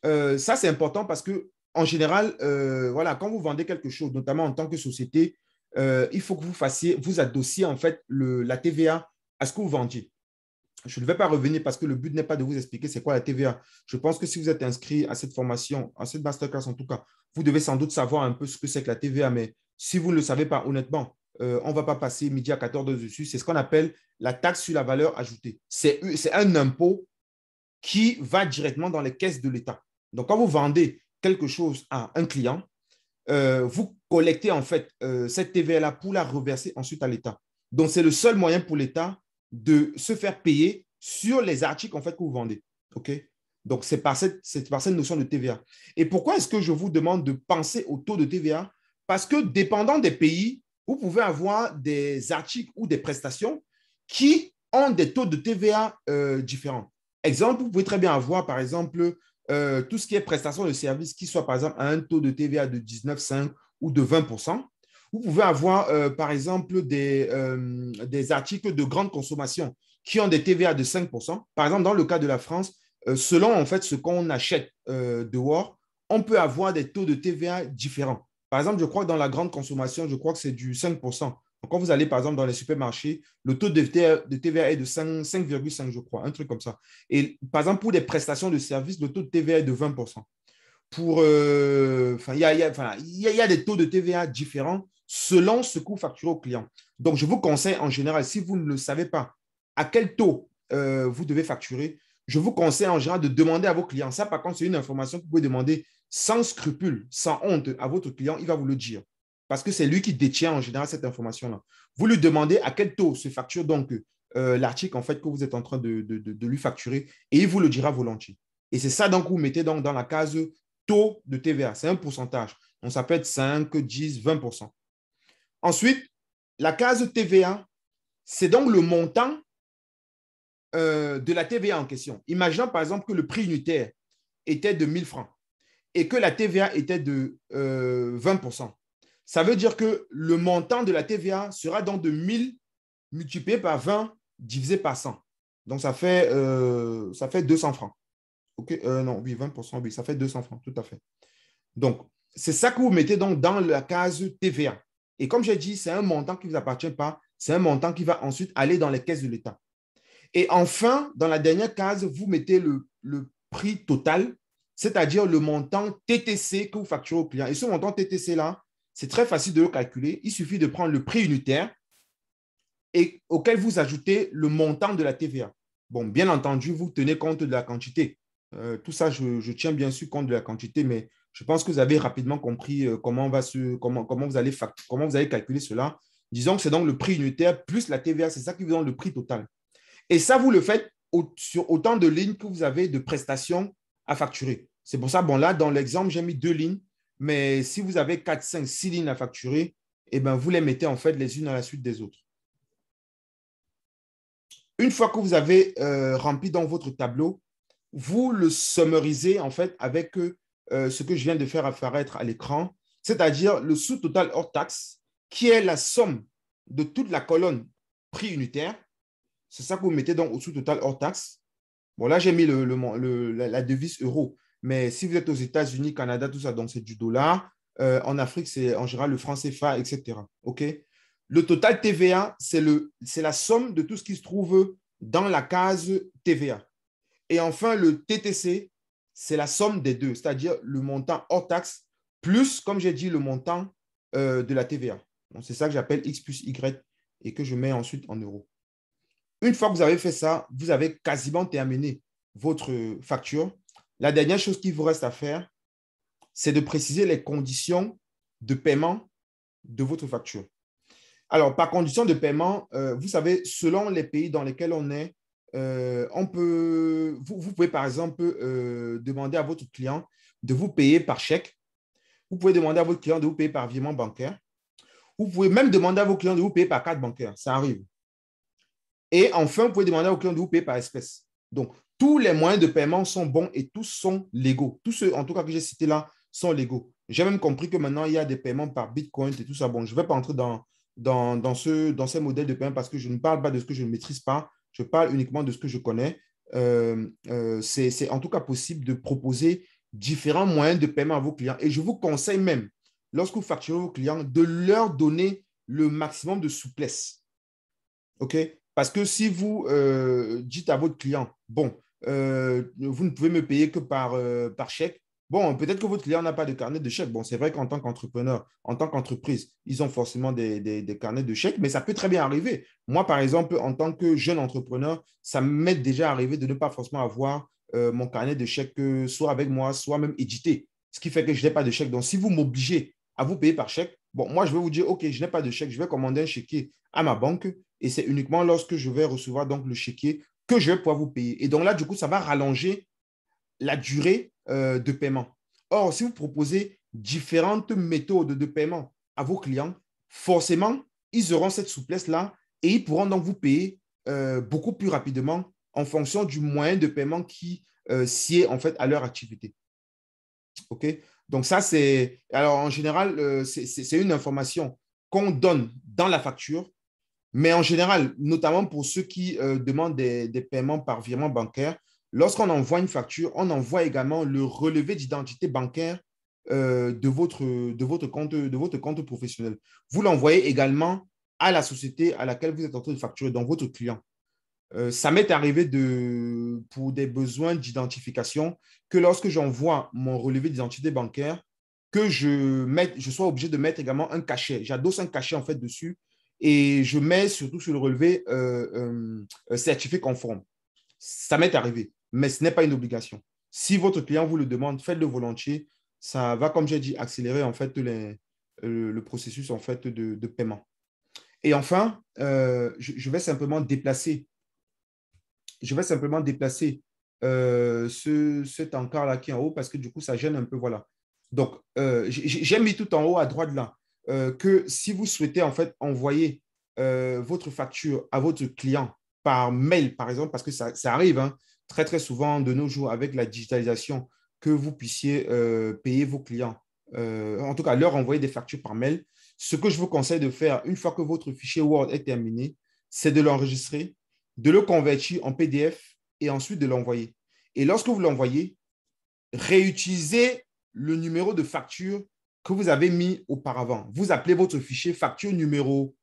ça c'est important parce que en général, voilà, quand vous vendez quelque chose, notamment en tant que société, euh, il faut que vous fassiez, vous adossiez en fait le, la TVA à ce que vous vendiez. Je ne vais pas revenir parce que le but n'est pas de vous expliquer c'est quoi la TVA. Je pense que si vous êtes inscrit à cette formation, à cette masterclass en tout cas, vous devez sans doute savoir un peu ce que c'est que la TVA, mais si vous ne le savez pas, honnêtement, euh, on ne va pas passer midi à 14 heures dessus. C'est ce qu'on appelle la taxe sur la valeur ajoutée. C'est un impôt qui va directement dans les caisses de l'État. Donc, quand vous vendez quelque chose à un client, euh, vous collecter en fait euh, cette TVA-là pour la reverser ensuite à l'État. Donc, c'est le seul moyen pour l'État de se faire payer sur les articles en fait que vous vendez. OK Donc, c'est par cette, notion de TVA. Et pourquoi est-ce que je vous demande de penser au taux de TVA Parce que dépendant des pays, vous pouvez avoir des articles ou des prestations qui ont des taux de TVA euh, différents. Exemple, vous pouvez très bien avoir, par exemple, euh, tout ce qui est prestations de services qui soit, par exemple, à un taux de TVA de 19,5 ou de 20%. Vous pouvez avoir, euh, par exemple, euh, des, articles de grande consommation qui ont des TVA de 5%. Par exemple, dans le cas de la France, euh, selon en fait ce qu'on achète dehors, on peut avoir des taux de TVA différents. Par exemple, je crois que dans la grande consommation, je crois que c'est du 5%. quand vous allez, par exemple, dans les supermarchés, le taux de de TVA est de 5,5, je crois, un truc comme ça. Et par exemple, pour des prestations de services, le taux de TVA est de 20% pour. il y a, des taux de TVA différents selon ce que vous facturez au client. Donc, je vous conseille en général, si vous ne le savez pas, à quel taux euh, vous devez facturer, je vous conseille en général de demander à vos clients. Ça, par contre, c'est une information que vous pouvez demander sans scrupule, sans honte à votre client, il va vous le dire. Parce que c'est lui qui détient en général cette information-là. Vous lui demandez à quel taux se facture donc euh, l'article en fait que vous êtes en train de, lui facturer et il vous le dira volontiers. Et c'est ça donc que vous mettez donc dans la case taux de TVA. C'est un pourcentage. donc ça peut être 5, 10, 20 Ensuite, la case TVA, c'est donc le montant euh, de la TVA en question. Imaginons par exemple que le prix unitaire était de 1000 francs et que la TVA était de 20 euh, Ça veut dire que le montant de la TVA sera donc de 1000 multiplié par 20 divisé par 100. Donc ça fait, euh, ça fait 200 francs. Ok, euh, non, oui, 20%, oui, ça fait 200 francs, tout à fait. Donc, c'est ça que vous mettez donc dans la case TVA. Et comme j'ai dit, c'est un montant qui ne vous appartient pas, c'est un montant qui va ensuite aller dans les caisses de l'État. Et enfin, dans la dernière case, vous mettez le, le prix total, c'est-à-dire le montant TTC que vous facturez au client. Et ce montant TTC-là, c'est très facile de le calculer. Il suffit de prendre le prix unitaire et auquel vous ajoutez le montant de la TVA. Bon, bien entendu, vous tenez compte de la quantité. Euh, tout ça, je, tiens bien sûr compte de la quantité, mais je pense que vous avez rapidement compris euh, comment, va comment, comment, vous allez comment vous allez calculer cela. Disons que c'est donc le prix unitaire plus la TVA, c'est ça qui vous donne le prix total. Et ça, vous le faites sur autant de lignes que vous avez de prestations à facturer. C'est pour ça, bon, là, dans l'exemple, j'ai mis deux lignes, mais si vous avez 4, 5, 6 lignes à facturer, eh ben, vous les mettez en fait les unes à la suite des autres. Une fois que vous avez euh, rempli dans votre tableau vous le summarisez en fait avec euh, euh, ce que je viens de faire apparaître à l'écran, c'est-à-dire le sous-total hors taxe, qui est la somme de toute la colonne prix unitaire. C'est ça que vous mettez donc au sous-total hors taxe. Bon, là, j'ai mis la, devise euro, mais si vous êtes aux États-Unis, Canada, tout ça, donc c'est du dollar. Euh, en Afrique, c'est en général le franc CFA, etc. Le total TVA, c'est la somme de tout ce qui se trouve dans la case TVA. Et enfin, le TTC, c'est la somme des deux, c'est-à-dire le montant hors taxe plus, comme j'ai dit, le montant euh, de la TVA. C'est ça que j'appelle X plus Y et que je mets ensuite en euros. Une fois que vous avez fait ça, vous avez quasiment terminé votre facture. La dernière chose qu'il vous reste à faire, c'est de préciser les conditions de paiement de votre facture. Alors, par condition de paiement, euh, vous savez, selon les pays dans lesquels on est, euh, peut, vous, pouvez par exemple euh, demander à votre client de vous payer par chèque. Vous pouvez demander à votre client de vous payer par virement bancaire. Vous pouvez même demander à vos clients de vous payer par carte bancaire. Ça arrive. Et enfin, vous pouvez demander à vos clients de vous payer par espèce. Donc, tous les moyens de paiement sont bons et tous sont légaux. Tous ceux, en tout cas, que j'ai cités là, sont légaux. J'ai même compris que maintenant, il y a des paiements par Bitcoin et tout ça. Bon, je ne vais pas entrer dans, dans, dans, ce, dans ces modèles de paiement parce que je ne parle pas de ce que je ne maîtrise pas je parle uniquement de ce que je connais. Euh, euh, c'est en tout cas possible de proposer différents moyens de paiement à vos clients. Et je vous conseille même, lorsque vous facturez vos clients, de leur donner le maximum de souplesse. OK Parce que si vous euh, dites à votre client, bon, vous ne pouvez me payer que par chèque, Bon, peut-être que votre client n'a pas de carnet de chèque. Bon, c'est vrai qu'en tant qu'entrepreneur, en tant qu'entreprise, ils ont forcément des, carnets de chèques, mais ça peut très bien arriver. Moi, par exemple, en tant que jeune entrepreneur, ça m'est déjà arrivé de ne pas forcément avoir euh, mon carnet de chèque euh, soit avec moi, soit même édité, ce qui fait que je n'ai pas de chèque. Donc, si vous m'obligez à vous payer par chèque, bon, moi, je vais vous dire, OK, je n'ai pas de chèque, je vais commander un chéquier à ma banque et c'est uniquement lorsque je vais recevoir donc le chéquier que je vais pouvoir vous payer. Et donc là, du coup, ça va rallonger la durée euh, de paiement. Or, si vous proposez différentes méthodes de paiement à vos clients, forcément, ils auront cette souplesse-là et ils pourront donc vous payer euh, beaucoup plus rapidement en fonction du moyen de paiement qui euh, sied en fait à leur activité. Donc ça, c'est... Alors en général, euh, c'est une information qu'on donne dans la facture, mais en général, notamment pour ceux qui demandent des, paiements par virement bancaire, Lorsqu'on envoie une facture, on envoie également le relevé d'identité bancaire euh, de, votre, de, votre compte, de votre compte professionnel. Vous l'envoyez également à la société à laquelle vous êtes en train de facturer, dans votre client. Euh, ça m'est arrivé de, pour des besoins d'identification que lorsque j'envoie mon relevé d'identité bancaire, que je, mette, je sois obligé de mettre également un cachet. J'adosse un cachet en fait dessus et je mets surtout sur le relevé euh, certifié conforme. Ça m'est arrivé mais ce n'est pas une obligation. Si votre client vous le demande, faites-le volontiers. Ça va, comme j'ai dit, accélérer en fait euh, le processus en fait de, paiement. Et enfin, euh, je, vais simplement déplacer, je vais simplement déplacer euh, cet encart-là qui est en haut parce que du coup, ça gêne un peu, voilà. Donc, j'ai mis tout en haut à droite là que si vous souhaitez en fait envoyer votre facture à votre client par mail, par exemple, parce que ça, ça arrive, hein, très, très souvent de nos jours avec la digitalisation que vous puissiez euh, payer vos clients, euh, en tout cas leur envoyer des factures par mail. Ce que je vous conseille de faire une fois que votre fichier Word est terminé, c'est de l'enregistrer, de le convertir en PDF et ensuite de l'envoyer. Et lorsque vous l'envoyez, réutilisez le numéro de facture que vous avez mis auparavant. Vous appelez votre fichier facture numéro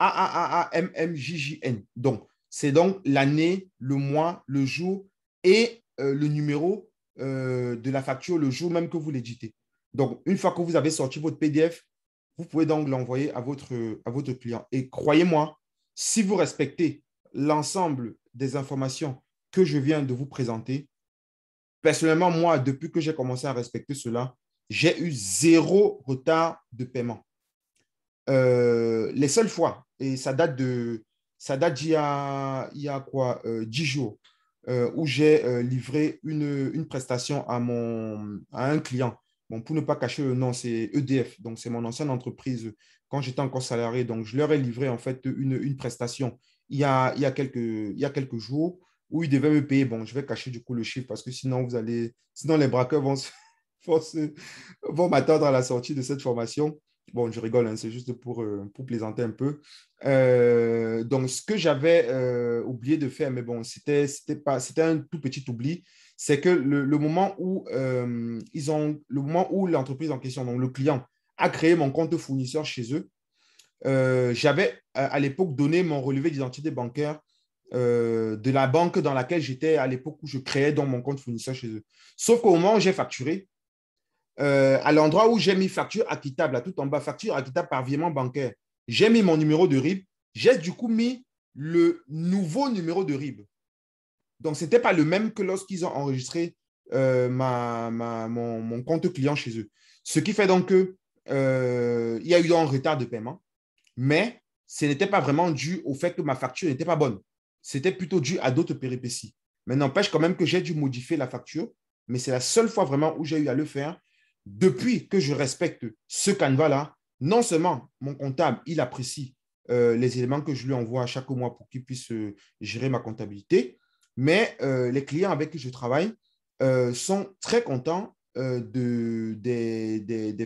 AAAAMMJJN. Donc, c'est donc l'année, le mois, le jour et euh, le numéro euh, de la facture le jour même que vous l'éditez. Donc, une fois que vous avez sorti votre PDF, vous pouvez donc l'envoyer à votre, à votre client. Et croyez-moi, si vous respectez l'ensemble des informations que je viens de vous présenter, personnellement, moi, depuis que j'ai commencé à respecter cela, j'ai eu zéro retard de paiement. Euh, les seules fois, et ça date de, ça date d'il y a, il y a quoi, euh, jours, euh, où j'ai euh, livré une, prestation à, un client. Bon, pour ne pas cacher le nom, c'est EDF, donc c'est mon ancienne entreprise quand j'étais encore salarié. Donc, je leur ai livré en fait une, prestation il y, a, quelques, jours où ils devaient me payer. Bon, je vais cacher du coup le chiffre parce que sinon, vous allez, sinon les braqueurs vont, *laughs* vont m'attendre à la sortie de cette formation. Bon, je rigole, hein, c'est juste pour, euh, pour, plaisanter un peu. Euh, donc, ce que j'avais euh, oublié de faire, mais bon, c'était un tout petit oubli, c'est que le, moment où ils ont le moment où l'entreprise en question, donc le client, a créé mon compte fournisseur chez eux, j'avais à l'époque donné mon relevé d'identité bancaire de la banque dans laquelle j'étais à l'époque où je créais dans mon compte fournisseur chez eux. Sauf qu'au moment où j'ai facturé, euh, à l'endroit où j'ai mis facture acquittable, à tout en bas, facture acquittable par virement bancaire, j'ai mis mon numéro de RIB, j'ai du coup mis le nouveau numéro de RIB. Donc, ce n'était pas le même que lorsqu'ils ont enregistré euh, ma, mon, compte client chez eux. Ce qui fait donc que euh, y a eu un retard de paiement, mais ce n'était pas vraiment dû au fait que ma facture n'était pas bonne. C'était plutôt dû à d'autres péripéties. Mais n'empêche quand même que j'ai dû modifier la facture, mais c'est la seule fois vraiment où j'ai eu à le faire depuis que je respecte ce canevas-là, non seulement mon comptable, il apprécie euh, les éléments que je lui envoie chaque mois pour qu'il puisse euh, gérer ma comptabilité, mais euh, les clients avec qui je travaille sont très contents des,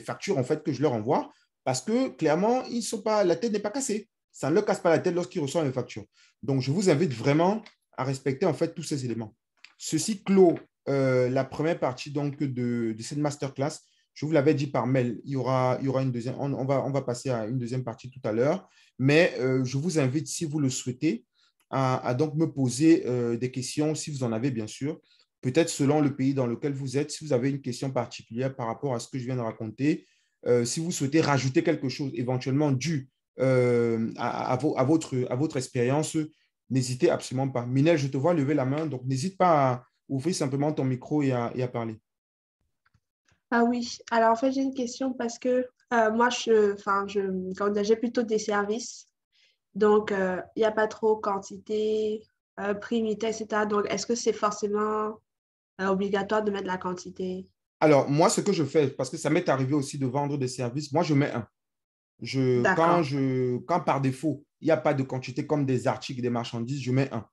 factures en fait, que je leur envoie parce que clairement, ils sont pas, la tête n'est pas cassée. Ça ne leur casse pas la tête lorsqu'ils reçoivent une factures. Donc, je vous invite vraiment à respecter en fait tous ces éléments. Ceci clôt la première partie donc, de, de cette masterclass. Je vous l'avais dit par mail, il y aura, il y aura une deuxième, on, va, on va passer à une deuxième partie tout à l'heure, mais euh, je vous invite, si vous le souhaitez, à, donc me poser euh, des questions, si vous en avez bien sûr, peut-être selon le pays dans lequel vous êtes, si vous avez une question particulière par rapport à ce que je viens de raconter, euh, si vous souhaitez rajouter quelque chose éventuellement dû à, votre, à votre expérience, n'hésitez absolument pas. Minel, je te vois lever la main, donc n'hésite pas à ouvrir simplement ton micro et à parler. Ah oui, alors en fait j'ai une question parce que euh, moi je, enfin je, quand j'ai plutôt des services, donc euh, il n'y a pas trop quantité, prix unité, etc. Donc est-ce que c'est forcément euh, obligatoire de mettre la quantité Alors moi ce que je fais, parce que ça m'est arrivé aussi de vendre des services, moi je mets un. Je, quand, je, quand par défaut, il n'y a pas de quantité comme des articles, des marchandises, je mets un.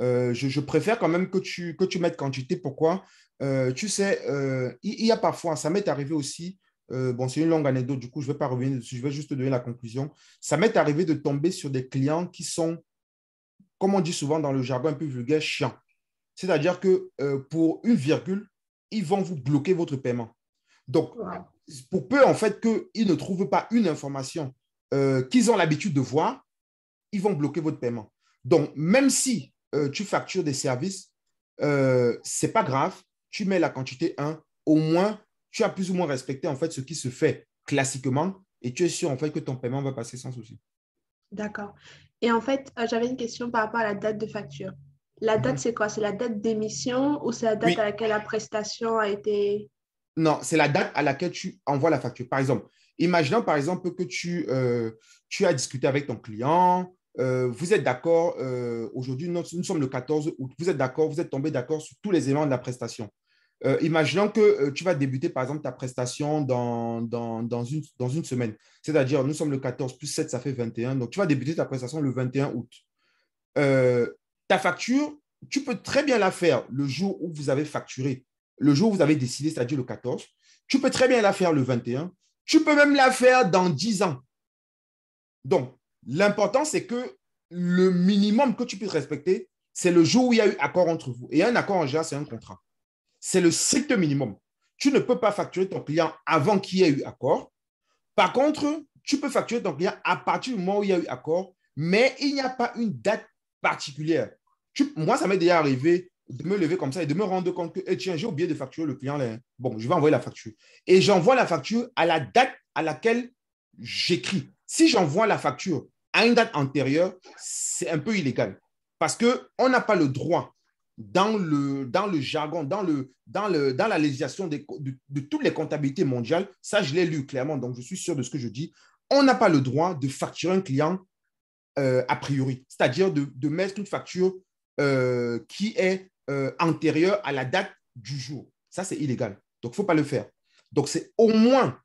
Euh, je, préfère quand même que tu, que tu mettes quantité. Pourquoi euh, Tu sais, euh, il, y a parfois, ça m'est arrivé aussi, bon, c'est une longue anecdote, du coup, je ne vais pas revenir dessus, je vais juste te donner la conclusion. Ça m'est arrivé de tomber sur des clients qui sont, comme on dit souvent dans le jargon un peu vulgaire, chiants. C'est-à-dire que pour une virgule, ils vont vous bloquer votre paiement. Donc, pour peu, en fait, qu'ils ne trouvent pas une information qu'ils ont l'habitude de voir, ils vont bloquer votre paiement. Donc, même si euh, tu factures des services, ce euh, c'est pas grave, tu mets la quantité 1, au moins, tu as plus ou moins respecté en fait ce qui se fait classiquement et tu es sûr en fait que ton paiement va passer sans souci. D'accord. Et en fait, euh, j'avais une question par rapport à la date de facture. La date, mhm. c'est quoi C'est la date d'émission ou c'est la date à laquelle la prestation a été... Non, c'est la date à laquelle tu envoies la facture. Par exemple, imaginons par exemple que tu as discuté avec ton client, euh, vous êtes d'accord, euh, aujourd'hui, nous, sommes le 14 août, vous êtes d'accord, vous êtes tombé d'accord sur tous les éléments de la prestation. Euh, imaginons que tu vas débuter, par exemple, ta prestation dans, une, dans une, semaine. C'est-à-dire, nous sommes le 14 plus 7, ça fait 21. Donc, tu vas débuter ta prestation le 21 août. ta facture, tu peux très bien la faire le jour où vous avez facturé, le jour où vous avez décidé, c'est-à-dire le 14. Tu peux très bien la faire le 21. Tu peux même la faire dans 10 ans. Donc, L'important, c'est que le minimum que tu puisses respecter, c'est le jour où il y a eu accord entre vous. Et un accord en général, c'est un contrat. C'est le strict minimum. Tu ne peux pas facturer ton client avant qu'il y ait eu accord. Par contre, tu peux facturer ton client à partir du moment où il y a eu accord, mais il n'y a pas une date particulière. moi, ça m'est déjà arrivé de me lever comme ça et de me rendre compte que, eh, tiens, j'ai oublié de facturer le client. Hein. Bon, je vais envoyer la facture. Et j'envoie la facture à la date à laquelle j'écris. Si j'envoie la facture à une date antérieure, c'est un peu illégal. Parce qu'on n'a pas le droit, dans le, dans le jargon, dans, le, dans, le, dans la législation de, toutes les comptabilités mondiales, ça je l'ai lu clairement, donc je suis sûr de ce que je dis, on n'a pas le droit de facturer un client euh, a priori, c'est-à-dire de, de, mettre une facture euh, qui est euh, antérieure à la date du jour. Ça, c'est illégal. Donc, il ne faut pas le faire. Donc, c'est au moins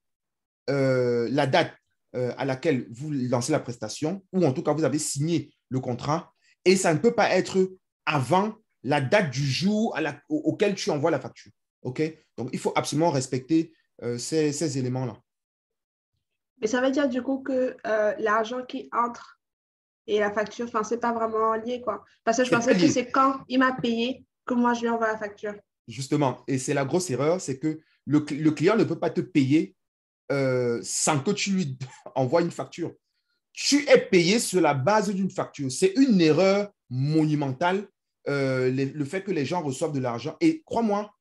la date euh, à laquelle vous lancez la prestation, ou en tout cas vous avez signé le contrat, et ça ne peut pas être avant la date du jour auquel tu envoies la facture. ok Donc, il faut absolument respecter euh, ces, éléments-là. Mais ça veut dire du coup que euh, l'argent qui entre et la facture, enfin, c'est pas vraiment lié, quoi. Parce que je pensais que c'est quand il m'a payé que moi je lui envoie la facture. Justement, et c'est la grosse erreur, c'est que le, client ne peut pas te payer euh, sans que tu lui *laughs* envoies une facture. Tu es payé sur la base d'une facture. C'est une erreur monumentale, euh, le fait que les gens reçoivent de l'argent. Et crois-moi,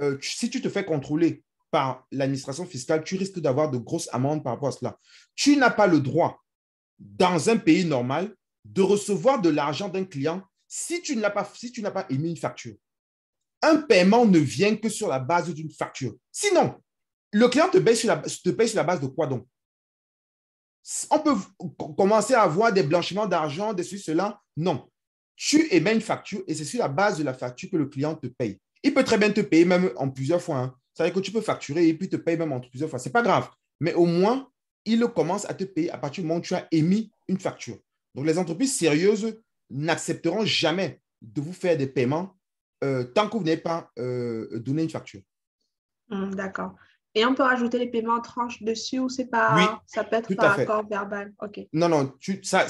euh, si tu te fais contrôler par l'administration fiscale, tu risques d'avoir de grosses amendes par rapport à cela. Tu n'as pas le droit, dans un pays normal, de recevoir de l'argent d'un client si tu n'as pas, si pas émis une facture. Un paiement ne vient que sur la base d'une facture. Sinon, le client te paye sur la, base de quoi donc On peut commencer à avoir des blanchiments d'argent, de ceci, cela Non. Tu émets une facture et c'est sur la base de la facture que le client te paye. Il peut très bien te payer même en plusieurs fois. C'est-à-dire hein. que tu peux facturer et puis te payer même en plusieurs fois. Ce n'est pas grave. Mais au moins, il commence à te payer à partir du moment où tu as émis une facture. Donc, les entreprises sérieuses n'accepteront jamais de vous faire des paiements euh, tant que vous n'avez pas euh, donné une facture. Mmh, d'accord. Et on peut rajouter les paiements en tranches dessus ou c'est pas ça peut être par accord verbal. Ok. Non non, ça,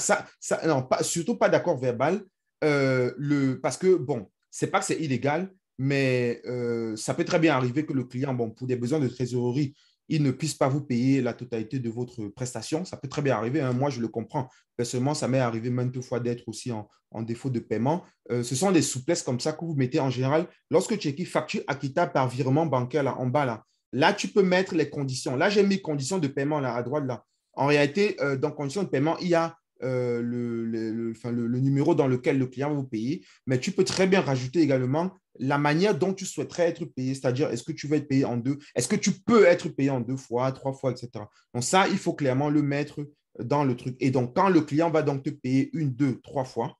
surtout pas d'accord verbal. Euh, le parce que bon, c'est pas que c'est illégal, mais euh, ça peut très bien arriver que le client, bon, pour des besoins de trésorerie, il ne puisse pas vous payer la totalité de votre prestation. Ça peut très bien arriver. Hein. Moi, je le comprends. Personnellement, ça m'est arrivé maintes fois d'être aussi en, défaut de paiement. Euh, ce sont des souplesses comme ça que vous mettez en général. Lorsque tu qui facture acquittable par virement bancaire là, en bas, là, Là, tu peux mettre les conditions. Là, j'ai mis conditions de paiement là, à droite. là. En réalité, euh, dans conditions de paiement, il y a euh, le, le, numéro dans lequel le client va vous payer, mais tu peux très bien rajouter également la manière dont tu souhaiterais être payé, c'est-à-dire est-ce que tu veux être payé en deux, est-ce que tu peux être payé en deux fois, trois fois, etc. Donc ça, il faut clairement le mettre dans le truc. Et donc, quand le client va donc te payer une, deux, trois fois,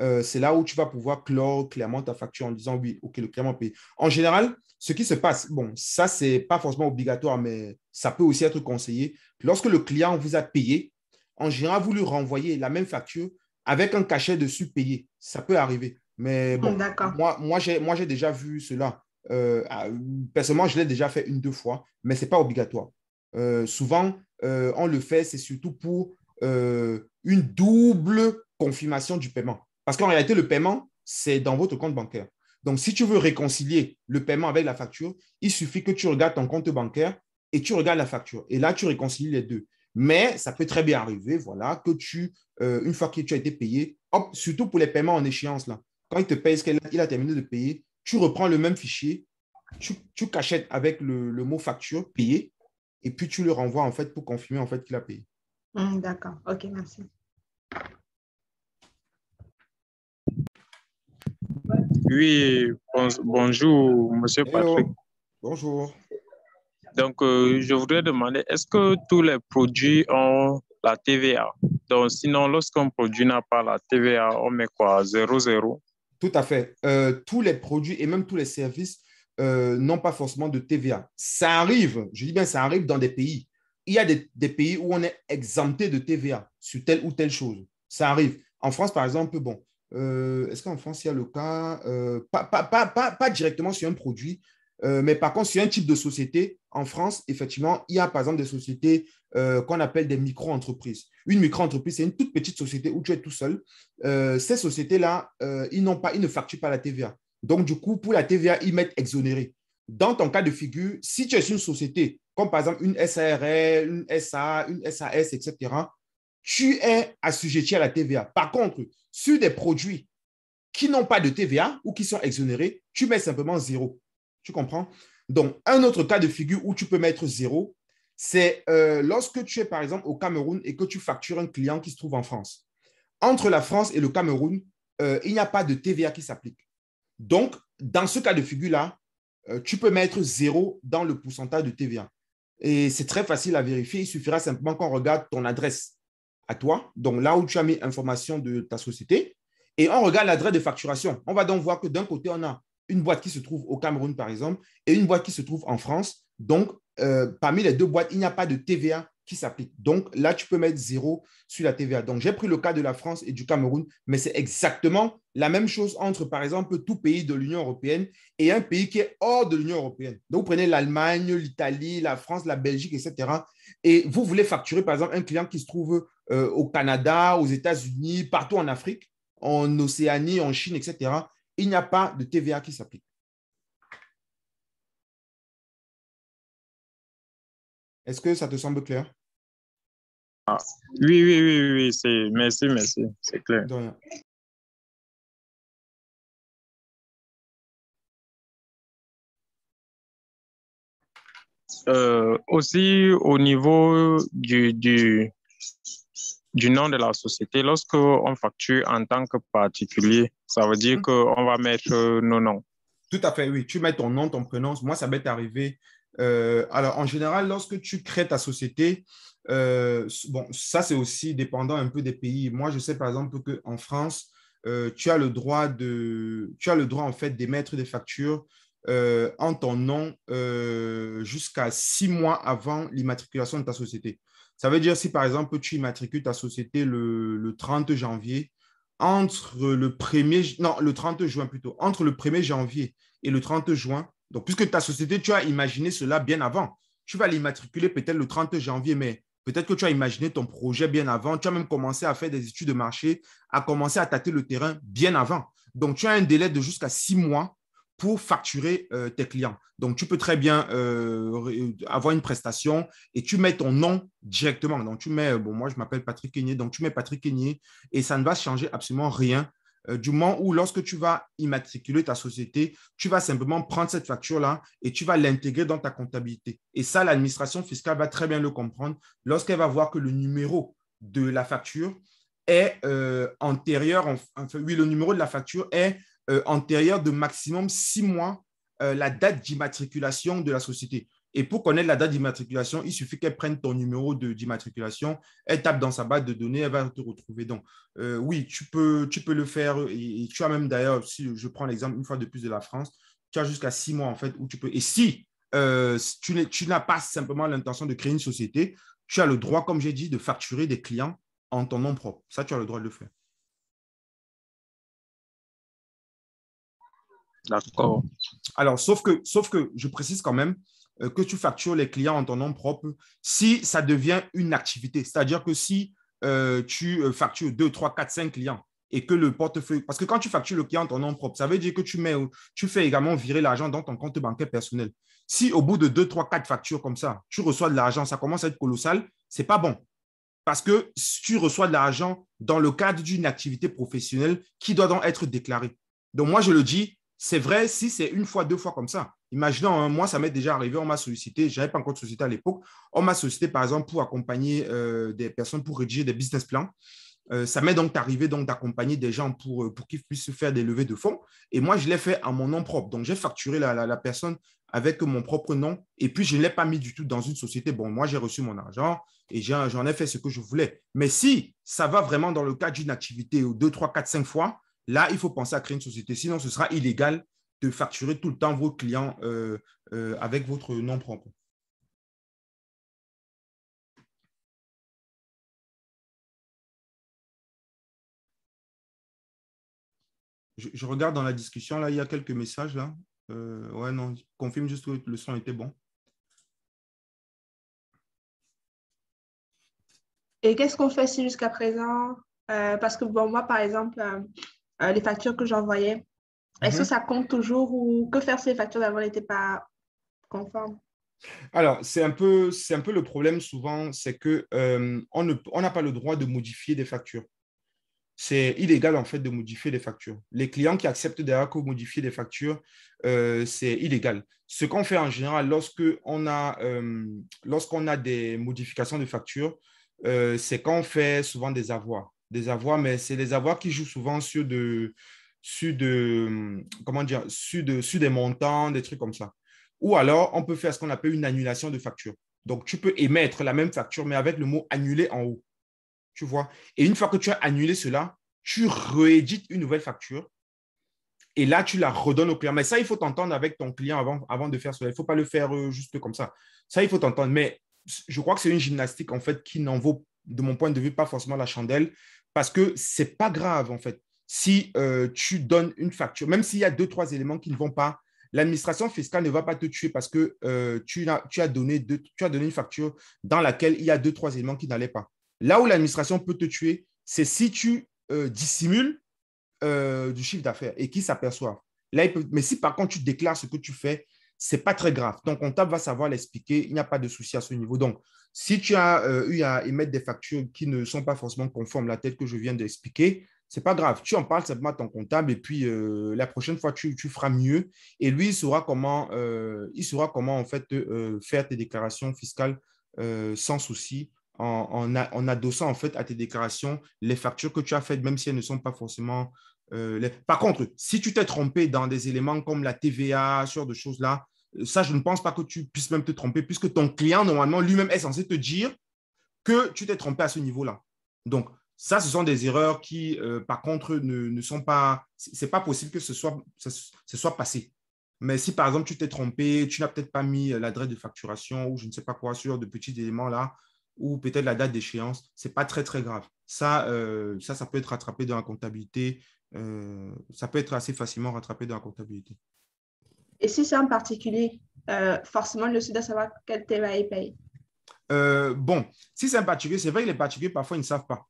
euh, c'est là où tu vas pouvoir clore clairement ta facture en disant oui, ok, le client va payé. En général, ce qui se passe, bon, ça, c'est pas forcément obligatoire, mais ça peut aussi être conseillé. Lorsque le client vous a payé, en général, vous lui renvoyez la même facture avec un cachet dessus payé. Ça peut arriver. Mais ah, bon, moi, moi j'ai déjà vu cela. Euh, personnellement, je l'ai déjà fait une, deux fois, mais ce n'est pas obligatoire. Euh, souvent, euh, on le fait, c'est surtout pour une double confirmation du paiement. Parce qu'en réalité, le paiement, c'est dans votre compte bancaire. Donc, si tu veux réconcilier le paiement avec la facture, il suffit que tu regardes ton compte bancaire et tu regardes la facture. Et là, tu réconcilies les deux. Mais ça peut très bien arriver, voilà, que tu, euh, une fois que tu as été payé, surtout pour les paiements en échéance, là, quand il te paye ce qu'il a terminé de payer, tu reprends le même fichier, tu, cachettes avec le, mot facture, payé, et puis tu le renvoies en fait pour confirmer en fait qu'il a payé. Mmh, d'accord, ok, merci. Oui, bonjour, Monsieur Patrick. Bonjour. Donc, euh, je voudrais demander, est-ce que tous les produits ont la TVA? Donc, sinon, lorsqu'un produit n'a pas la TVA, on met quoi? 0,0? Tout à fait. Euh, tous les produits et même tous les services euh, n'ont pas forcément de TVA. Ça arrive, je dis bien ça arrive dans des pays. Il y a des pays où on est exempté de TVA sur telle ou telle chose. Ça arrive. En France, par exemple, bon, euh, est-ce qu'en France, il y a le cas euh, pas, directement sur un produit, euh, mais par contre, sur un type de société, en France, effectivement, il y a par exemple des sociétés qu'on appelle des micro-entreprises. Une micro-entreprise, c'est une toute petite société où tu es tout seul. ces sociétés-là, ils, ils ne facturent pas la TVA. Donc, du coup, pour la TVA, ils mettent exonéré. Dans ton cas de figure, si tu es une société, comme par exemple une SARL, une SA, une SAS, etc., tu es assujetti à la TVA. Par contre, sur des produits qui n'ont pas de TVA ou qui sont exonérés, tu mets simplement zéro. Tu comprends Donc, un autre cas de figure où tu peux mettre zéro, c'est euh, lorsque tu es par exemple au Cameroun et que tu factures un client qui se trouve en France. Entre la France et le Cameroun, euh, il n'y a pas de TVA qui s'applique. Donc, dans ce cas de figure-là, euh, tu peux mettre zéro dans le pourcentage de TVA. Et c'est très facile à vérifier. Il suffira simplement qu'on regarde ton adresse à toi, donc là où tu as mis information de ta société, et on regarde l'adresse de facturation. On va donc voir que d'un côté, on a une boîte qui se trouve au Cameroun, par exemple, et une boîte qui se trouve en France. Donc, euh, parmi les deux boîtes, il n'y a pas de TVA qui s'applique. Donc là, tu peux mettre zéro sur la TVA. Donc j'ai pris le cas de la France et du Cameroun, mais c'est exactement la même chose entre, par exemple, tout pays de l'Union européenne et un pays qui est hors de l'Union européenne. Donc vous prenez l'Allemagne, l'Italie, la France, la Belgique, etc. Et vous voulez facturer, par exemple, un client qui se trouve euh, au Canada, aux États-Unis, partout en Afrique, en Océanie, en Chine, etc. Il n'y a pas de TVA qui s'applique. Est-ce que ça te semble clair ah. oui, oui, oui, oui, c'est... merci, merci, c'est clair. Euh, aussi, au niveau du, du, nom de la société, lorsque lorsqu'on facture en tant que particulier, ça veut dire mm-hmm. qu'on va mettre nos noms. Tout à fait, oui. Tu mets ton nom, ton prénom. Moi, ça m'est arrivé. Euh, alors, en général, lorsque tu crées ta société, euh, bon, ça, c'est aussi dépendant un peu des pays. Moi, je sais par exemple qu'en France, euh, tu as le droit de, tu as le droit en fait d'émettre des factures euh, en ton nom jusqu'à six mois avant l'immatriculation de ta société. Ça veut dire si par exemple tu immatricules ta société le, le 30 janvier, entre le 1er, non, le 30 juin plutôt, entre le 1er janvier et le 30 juin, donc puisque ta société, tu as imaginé cela bien avant, tu vas l'immatriculer peut-être le 30 janvier, mais Peut-être que tu as imaginé ton projet bien avant, tu as même commencé à faire des études de marché, à commencer à tâter le terrain bien avant. Donc, tu as un délai de jusqu'à six mois pour facturer euh, tes clients. Donc, tu peux très bien euh, euh, avoir une prestation et tu mets ton nom directement. Donc, tu mets, bon, moi, je m'appelle Patrick Kenier. donc tu mets Patrick Kenier et ça ne va changer absolument rien euh, du moment où lorsque tu vas immatriculer ta société, tu vas simplement prendre cette facture-là et tu vas l'intégrer dans ta comptabilité. Et ça, l'administration fiscale va très bien le comprendre lorsqu'elle va voir que le numéro de la facture est euh, antérieur, oui, le numéro de la facture est euh, antérieur de maximum six mois la date d'immatriculation de la société. Et pour connaître la date d'immatriculation, il suffit qu'elle prenne ton numéro d'immatriculation, elle tape dans sa base de données, elle va te retrouver. Donc, euh, oui, tu peux, tu peux le faire. Et, tu as même d'ailleurs, si je prends l'exemple une fois de plus de la France, tu as jusqu'à six mois en fait où tu peux. Et si euh, tu n'as pas simplement l'intention de créer une société, tu as le droit, comme j'ai dit, de facturer des clients en ton nom propre. Ça, tu as le droit de le faire. D'accord. Alors, sauf que, sauf que je précise quand même, euh, que tu factures les clients en ton nom propre si ça devient une activité. C'est-à-dire que si euh, tu euh, factures 2, 3, 4, 5 clients et que le portefeuille. Parce que quand tu factures le client en ton nom propre, ça veut dire que tu, mets, tu fais également virer l'argent dans ton compte bancaire personnel. Si au bout de 2, 3, 4 factures comme ça, tu reçois de l'argent, ça commence à être colossal, ce n'est pas bon. Parce que si tu reçois de l'argent dans le cadre d'une activité professionnelle qui doit donc être déclarée. Donc moi, je le dis, c'est vrai si c'est une fois, deux fois comme ça. Imaginons, hein, moi, ça m'est déjà arrivé, on m'a sollicité, je n'avais pas encore de société à l'époque, on m'a sollicité, par exemple, pour accompagner euh, des personnes pour rédiger des business plans. Euh, ça m'est donc arrivé donc, d'accompagner des gens pour, euh, pour qu'ils puissent faire des levées de fonds. Et moi, je l'ai fait à mon nom propre. Donc, j'ai facturé la, la, personne avec mon propre nom. Et puis, je ne l'ai pas mis du tout dans une société. Bon, moi, j'ai reçu mon argent et j'en ai fait ce que je voulais. Mais si ça va vraiment dans le cadre d'une activité ou deux, trois, quatre, cinq fois, là, il faut penser à créer une société. Sinon, ce sera illégal de facturer tout le temps vos clients euh, euh, avec votre nom propre. Je, regarde dans la discussion, là, il y a quelques messages, là. Euh, ouais, non, confirme juste que le son était bon. Et qu'est-ce qu'on fait si jusqu'à présent, parce que bon, moi, par exemple, les factures que j'envoyais, est-ce que mhm. ça compte toujours ou que faire si les factures d'avant n'étaient pas conformes alors, c'est un, peu, un peu le problème souvent, c'est qu'on euh, on n'a pas le droit de modifier des factures. C'est illégal en fait de modifier des factures. Les clients qui acceptent d'ailleurs que vous modifiez des factures, euh, c'est illégal. Ce qu'on fait en général euh, lorsqu'on a, a des modifications de factures, c'est qu'on fait souvent des avoirs. Des avoirs, mais c'est les avoirs qui jouent souvent sur de, sur, de, comment dire, des montants, des trucs comme ça. Ou alors, on peut faire ce qu'on appelle une annulation de facture. Donc, tu peux émettre la même facture, mais avec le mot annuler en haut. Tu vois Et une fois que tu as annulé cela, tu réédites une nouvelle facture. Et là, tu la redonnes au client. Mais ça, il faut t'entendre avec ton client avant, avant de faire cela. Il ne faut pas le faire euh, juste comme ça. Ça, il faut t'entendre. Mais je crois que c'est une gymnastique, en fait, qui n'en vaut, de mon point de vue, pas forcément la chandelle. Parce que ce n'est pas grave, en fait si euh, tu donnes une facture, même s'il y a deux, trois éléments qui ne vont pas, l'administration fiscale ne va pas te tuer parce que euh, tu, as, donné une facture dans laquelle il y a deux, trois éléments qui n'allaient pas. Là où l'administration peut te tuer, c'est si tu euh, dissimules du chiffre d'affaires et qu'ils s'aperçoivent. Mais si par contre tu déclares ce que tu fais, ce n'est pas très grave. Ton comptable va savoir l'expliquer. Il n'y a pas de souci à ce niveau. Donc, si tu as eu à émettre des factures qui ne sont pas forcément conformes, la tête que je viens d'expliquer, c'est pas grave. Tu en parles simplement à ton comptable et puis euh, la prochaine fois, tu, feras mieux. Et lui, il saura comment, euh, il comment en fait euh, faire tes déclarations fiscales sans souci en, adossant en fait à tes déclarations les factures que tu as faites, même si elles ne sont pas forcément. Les... Par contre, si tu t'es trompé dans des éléments comme la TVA, ce genre de choses-là, ça, je ne pense pas que tu puisses même te tromper puisque ton client, normalement, lui-même est censé te dire que tu t'es trompé à ce niveau-là. Donc, ça, ce sont des erreurs qui, euh, par contre, ne, ne sont pas. C'est pas possible que ce soit, ce, soit passé. Mais si par exemple tu t'es trompé, tu n'as peut-être pas mis euh, l'adresse de facturation ou je ne sais pas quoi sur de petits éléments là, ou peut-être la date d'échéance, ce n'est pas très très grave. Ça, euh, ça, ça peut être rattrapé dans la comptabilité. ça peut être assez facilement rattrapé dans la comptabilité. Et si c'est en particulier, forcément, le doit savoir quel TVA il paye. bon, si c'est un particulier, c'est vrai que les particuliers parfois ils ne savent pas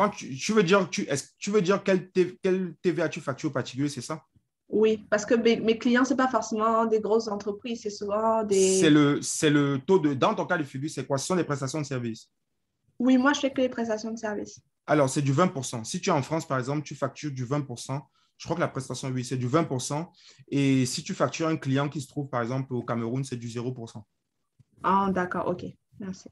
quand tu, veux dire, tu, est tu veux dire quelle, quel TVA tu factures au particulier, c'est ça Oui, parce que mes, clients, ce n'est pas forcément des grosses entreprises, c'est souvent des... C'est le, taux de... Dans ton cas de figure, c'est quoi Ce sont les prestations de services Oui, moi, je fais que les prestations de services. Alors, c'est du 20 Si tu es en France, par exemple, tu factures du 20 je crois que la prestation, oui, c'est du 20%. Et si tu factures un client qui se trouve, par exemple, au Cameroun, c'est du 0%. Ah, d'accord, ok, merci.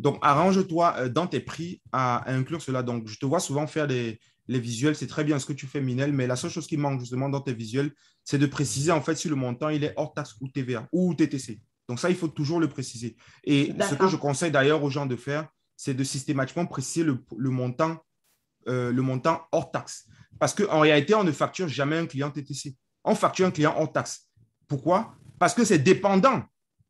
Donc, arrange-toi euh, dans tes prix à, inclure cela. Donc, je te vois souvent faire les visuels, c'est très bien ce que tu fais, Minel, mais la seule chose qui manque justement dans tes visuels, c'est de préciser en fait si le montant il est hors taxe ou TVA ou TTC. Donc, ça, il faut toujours le préciser. Et ce que je conseille d'ailleurs aux gens de faire, c'est de systématiquement préciser le, montant, euh, le montant hors taxe. Parce qu'en réalité, on ne facture jamais un client TTC. On facture un client hors taxe. Pourquoi Parce que c'est dépendant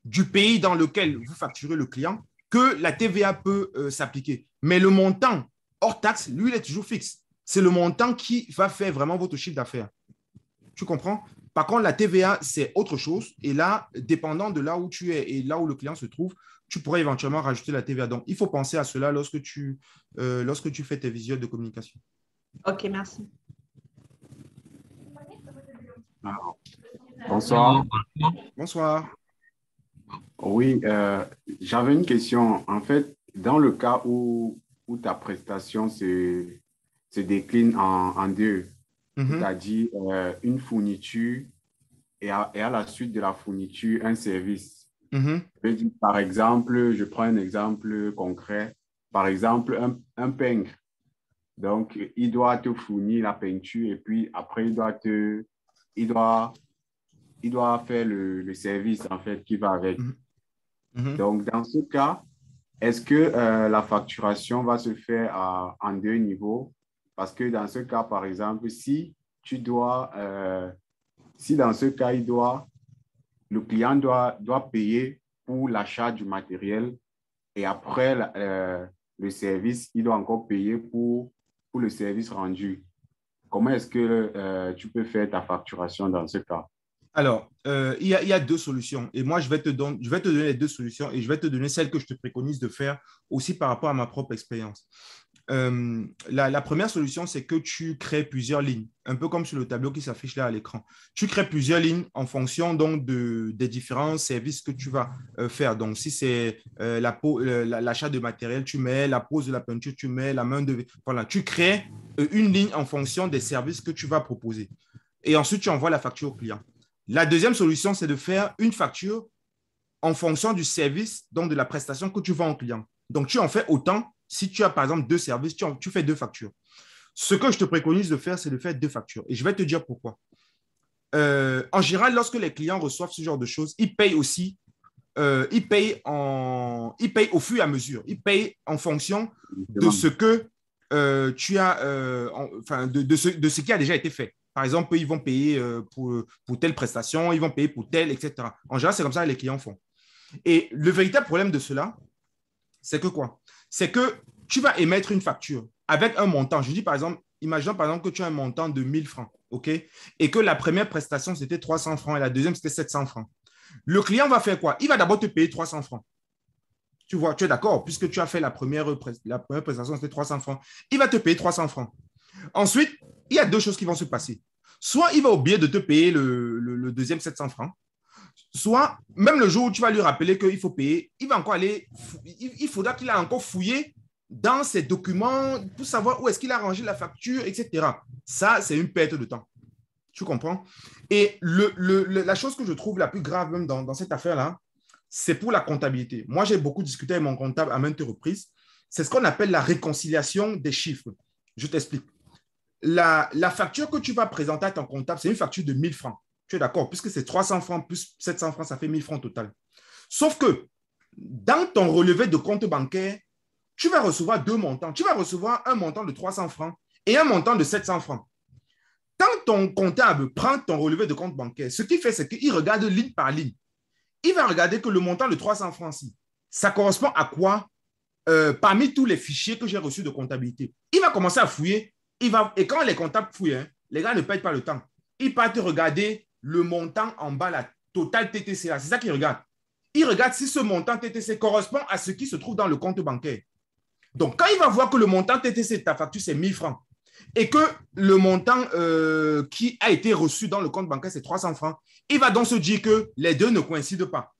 du pays dans lequel vous facturez le client que la TVA peut euh, s'appliquer. Mais le montant hors taxe, lui, il est toujours fixe. C'est le montant qui va faire vraiment votre chiffre d'affaires. Tu comprends Par contre, la TVA, c'est autre chose. Et là, dépendant de là où tu es et là où le client se trouve, tu pourrais éventuellement rajouter la TVA. Donc, il faut penser à cela lorsque tu, euh, lorsque tu fais tes visuels de communication. OK, merci. Bonsoir. Bonsoir. Oui, euh, j'avais une question. En fait, dans le cas où, où ta prestation se, se décline en, en deux, mhm. c'est-à-dire euh, une fourniture et à, et à, la suite de la fourniture, un service. Mhm. par exemple, je prends un exemple concret. Par exemple, un, un peintre. Donc, il doit te fournir la peinture et puis après, il doit te, il doit il doit faire le, service en fait qui va avec. Mhm. Mhm. Donc, dans ce cas, est-ce que euh, la facturation va se faire en deux niveaux? Parce que dans ce cas, par exemple, si tu dois, euh, si dans ce cas, il doit, le client doit, doit payer pour l'achat du matériel et après euh, le service, il doit encore payer pour, pour le service rendu. Comment est-ce que tu peux faire ta facturation dans ce cas? Alors, euh, il y, a deux solutions. Et moi, je vais, te donner, les deux solutions et je vais te donner celle que je te préconise de faire aussi par rapport à ma propre expérience. Euh, la, première solution, c'est que tu crées plusieurs lignes, un peu comme sur le tableau qui s'affiche là à l'écran. Tu crées plusieurs lignes en fonction donc des différents services que tu vas euh, faire. Donc, si c'est l'achat de matériel, tu mets la pose de la peinture, tu mets la main de... Voilà, tu crées une ligne en fonction des services que tu vas proposer. Et ensuite, tu envoies la facture au client. La deuxième solution, c'est de faire une facture en fonction du service, donc de la prestation que tu vends au client. Donc, tu en fais autant si tu as, par exemple, deux services, tu, tu fais deux factures. Ce que je te préconise de faire, c'est de faire deux factures. Et je vais te dire pourquoi. Euh, en général, lorsque les clients reçoivent ce genre de choses, ils payent aussi, euh, ils, payent en, au fur et à mesure. Ils payent en fonction de ce que euh, tu as, enfin, de ce qui a déjà été fait. Par exemple, ils vont payer euh, euh, pour, telle prestation, ils vont payer pour telle, etc. En général, c'est comme ça que les clients font. Et le véritable problème de cela, c'est que quoi C'est que tu vas émettre une facture avec un montant. Je dis par exemple, imaginons par exemple que tu as un montant de 1000 francs, OK Et que la première prestation, c'était 300 francs et la deuxième, c'était 700 francs. Le client va faire quoi Il va d'abord te payer 300 francs. Tu vois, tu es d'accord, puisque tu as fait la première euh, prestation, c'était 300 francs. Il va te payer 300 francs. Ensuite, il y a deux choses qui vont se passer. Soit il va oublier de te payer le, deuxième 700 francs, soit même le jour où tu vas lui rappeler qu'il faut payer, il va encore aller, il, faudra qu'il a encore fouillé dans ses documents pour savoir où est-ce qu'il a rangé la facture, etc. Ça, c'est une perte de temps. Tu comprends Et la chose que je trouve la plus grave même dans cette affaire-là, c'est pour la comptabilité. Moi, j'ai beaucoup discuté avec mon comptable à maintes reprises. C'est ce qu'on appelle la réconciliation des chiffres. Je t'explique la, facture que tu vas présenter à ton comptable, c'est une facture de 1000 francs. Tu es d'accord Puisque c'est 300 francs plus 700 francs, ça fait 1000 francs total. Sauf que dans ton relevé de compte bancaire, tu vas recevoir deux montants. Tu vas recevoir un montant de 300 francs et un montant de 700 francs. Quand ton comptable prend ton relevé de compte bancaire, ce qu'il fait, c'est qu'il regarde ligne par ligne. Il va regarder que le montant de 300 francs, ça correspond à quoi euh, parmi tous les fichiers que j'ai reçus de comptabilité. Il va commencer à fouiller et quand les comptables fouillent, hein, les gars ne perdent pas le temps. Ils partent regarder le montant en bas, la totale TTC. C'est ça qu'ils regardent. Ils regardent si ce montant TTC correspond à ce qui se trouve dans le compte bancaire. Donc, quand il va voir que le montant TTC de ta facture, c'est 1000 francs, et que le montant euh, qui a été reçu dans le compte bancaire, c'est 300 francs, il va donc se dire que les deux ne coïncident pas.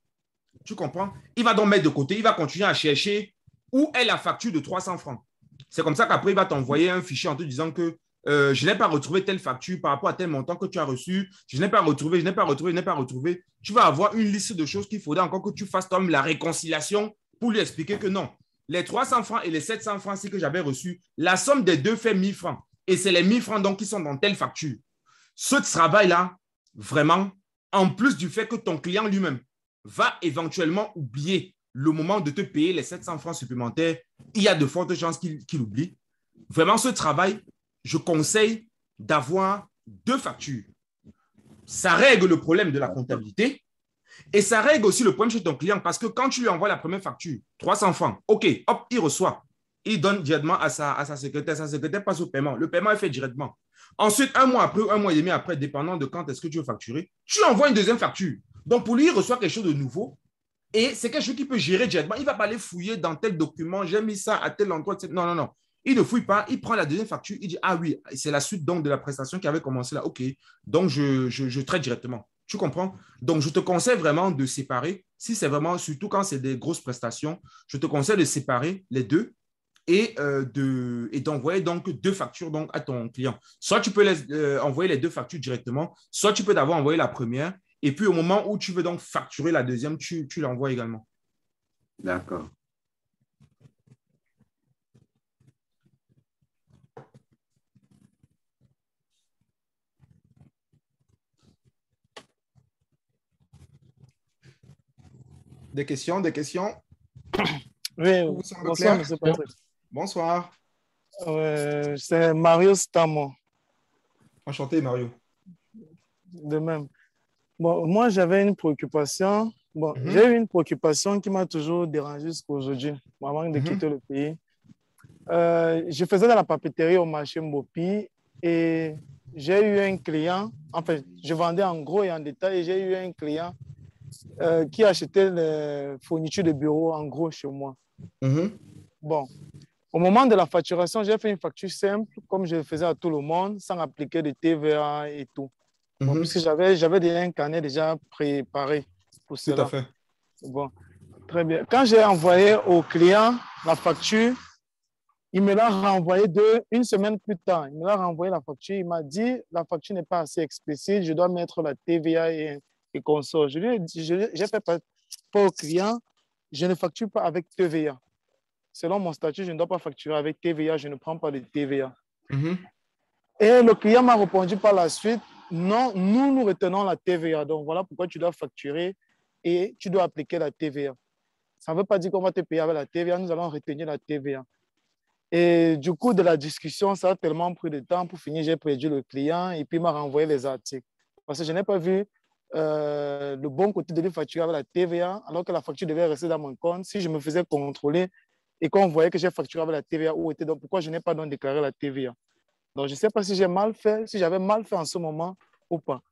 Tu comprends Il va donc mettre de côté, il va continuer à chercher où est la facture de 300 francs. C'est comme ça qu'après, il va t'envoyer un fichier en te disant que euh, je n'ai pas retrouvé telle facture par rapport à tel montant que tu as reçu, je n'ai pas retrouvé, je n'ai pas retrouvé, je n'ai pas retrouvé. Tu vas avoir une liste de choses qu'il faudrait encore que tu fasses comme la réconciliation pour lui expliquer que non. Les 300 francs et les 700 francs, c'est que j'avais reçu. La somme des deux fait 1000 francs. Et c'est les 1000 francs donc qui sont dans telle facture. Ce travail-là, vraiment, en plus du fait que ton client lui-même va éventuellement oublier le moment de te payer les 700 francs supplémentaires, il y a de fortes chances qu'il oublie. Vraiment, ce travail, je conseille d'avoir deux factures. Ça règle le problème de la comptabilité et ça règle aussi le problème chez ton client parce que quand tu lui envoies la première facture, 300 francs, OK, hop, il reçoit. Il donne directement à sa, à secrétaire. Sa secrétaire passe au paiement. Le paiement est fait directement. Ensuite, un mois après un mois et demi après, dépendant de quand est-ce que tu veux facturer, tu envoies une deuxième facture. Donc, pour lui, il reçoit quelque chose de nouveau et c'est quelque chose qui peut gérer directement. Il ne va pas aller fouiller dans tel document, j'ai mis ça à tel endroit, Non, non, non. Il ne fouille pas, il prend la deuxième facture, il dit Ah oui, c'est la suite donc de la prestation qui avait commencé là. OK, donc je, je, traite directement. Tu comprends Donc je te conseille vraiment de séparer, si c'est vraiment, surtout quand c'est des grosses prestations, je te conseille de séparer les deux et euh, de et d'envoyer donc deux factures donc à ton client. Soit tu peux euh, envoyer les deux factures directement, soit tu peux d'abord envoyer la première et puis au moment où tu veux donc facturer la deuxième, tu, tu l'envoies également. D'accord. Des questions, des questions Oui, bonsoir, M. Patrick. Bonsoir. C'est Mario Stamo. Enchanté, Mario. De même moi, j'avais une préoccupation. Bon, mhm. j'ai eu une préoccupation qui m'a toujours dérangé jusqu'à aujourd'hui, avant de mhm. quitter le pays. Euh, je faisais de la papeterie au marché Mopi et j'ai eu un client, enfin, je vendais en gros et en détail, et j'ai eu un client euh, qui achetait les fournitures de bureau en gros chez moi. Mhm. Bon, au moment de la facturation, j'ai fait une facture simple, comme je le faisais à tout le monde, sans appliquer de TVA et tout. Mhm. j'avais, j'avais déjà un carnet déjà préparé pour cela. Tout à fait. Bon, très bien. Quand j'ai envoyé au client la facture, il me l'a renvoyé deux, une semaine plus tard. Il me l'a renvoyé la facture. Il m'a dit la facture n'est pas assez explicite, je dois mettre la TVA et, et consort. Je lui ai dit, j'ai fait pas, pas au client, je ne facture pas avec TVA. Selon mon statut, je ne dois pas facturer avec TVA, je ne prends pas de TVA. Mhm. Et le client m'a répondu par la suite non, nous, nous retenons la TVA. Donc, voilà pourquoi tu dois facturer et tu dois appliquer la TVA. Ça ne veut pas dire qu'on va te payer avec la TVA, nous allons retenir la TVA. Et du coup, de la discussion, ça a tellement pris de temps. Pour finir, j'ai perdu le client et puis il m'a renvoyé les articles. Parce que je n'ai pas vu euh, le bon côté de lui facturer avec la TVA, alors que la facture devait rester dans mon compte. Si je me faisais contrôler et qu'on voyait que j'ai facturé avec la TVA, où était donc pourquoi je n'ai pas donc déclaré la TVA donc, je ne sais pas si j'ai mal fait, si j'avais mal fait en ce moment ou pas.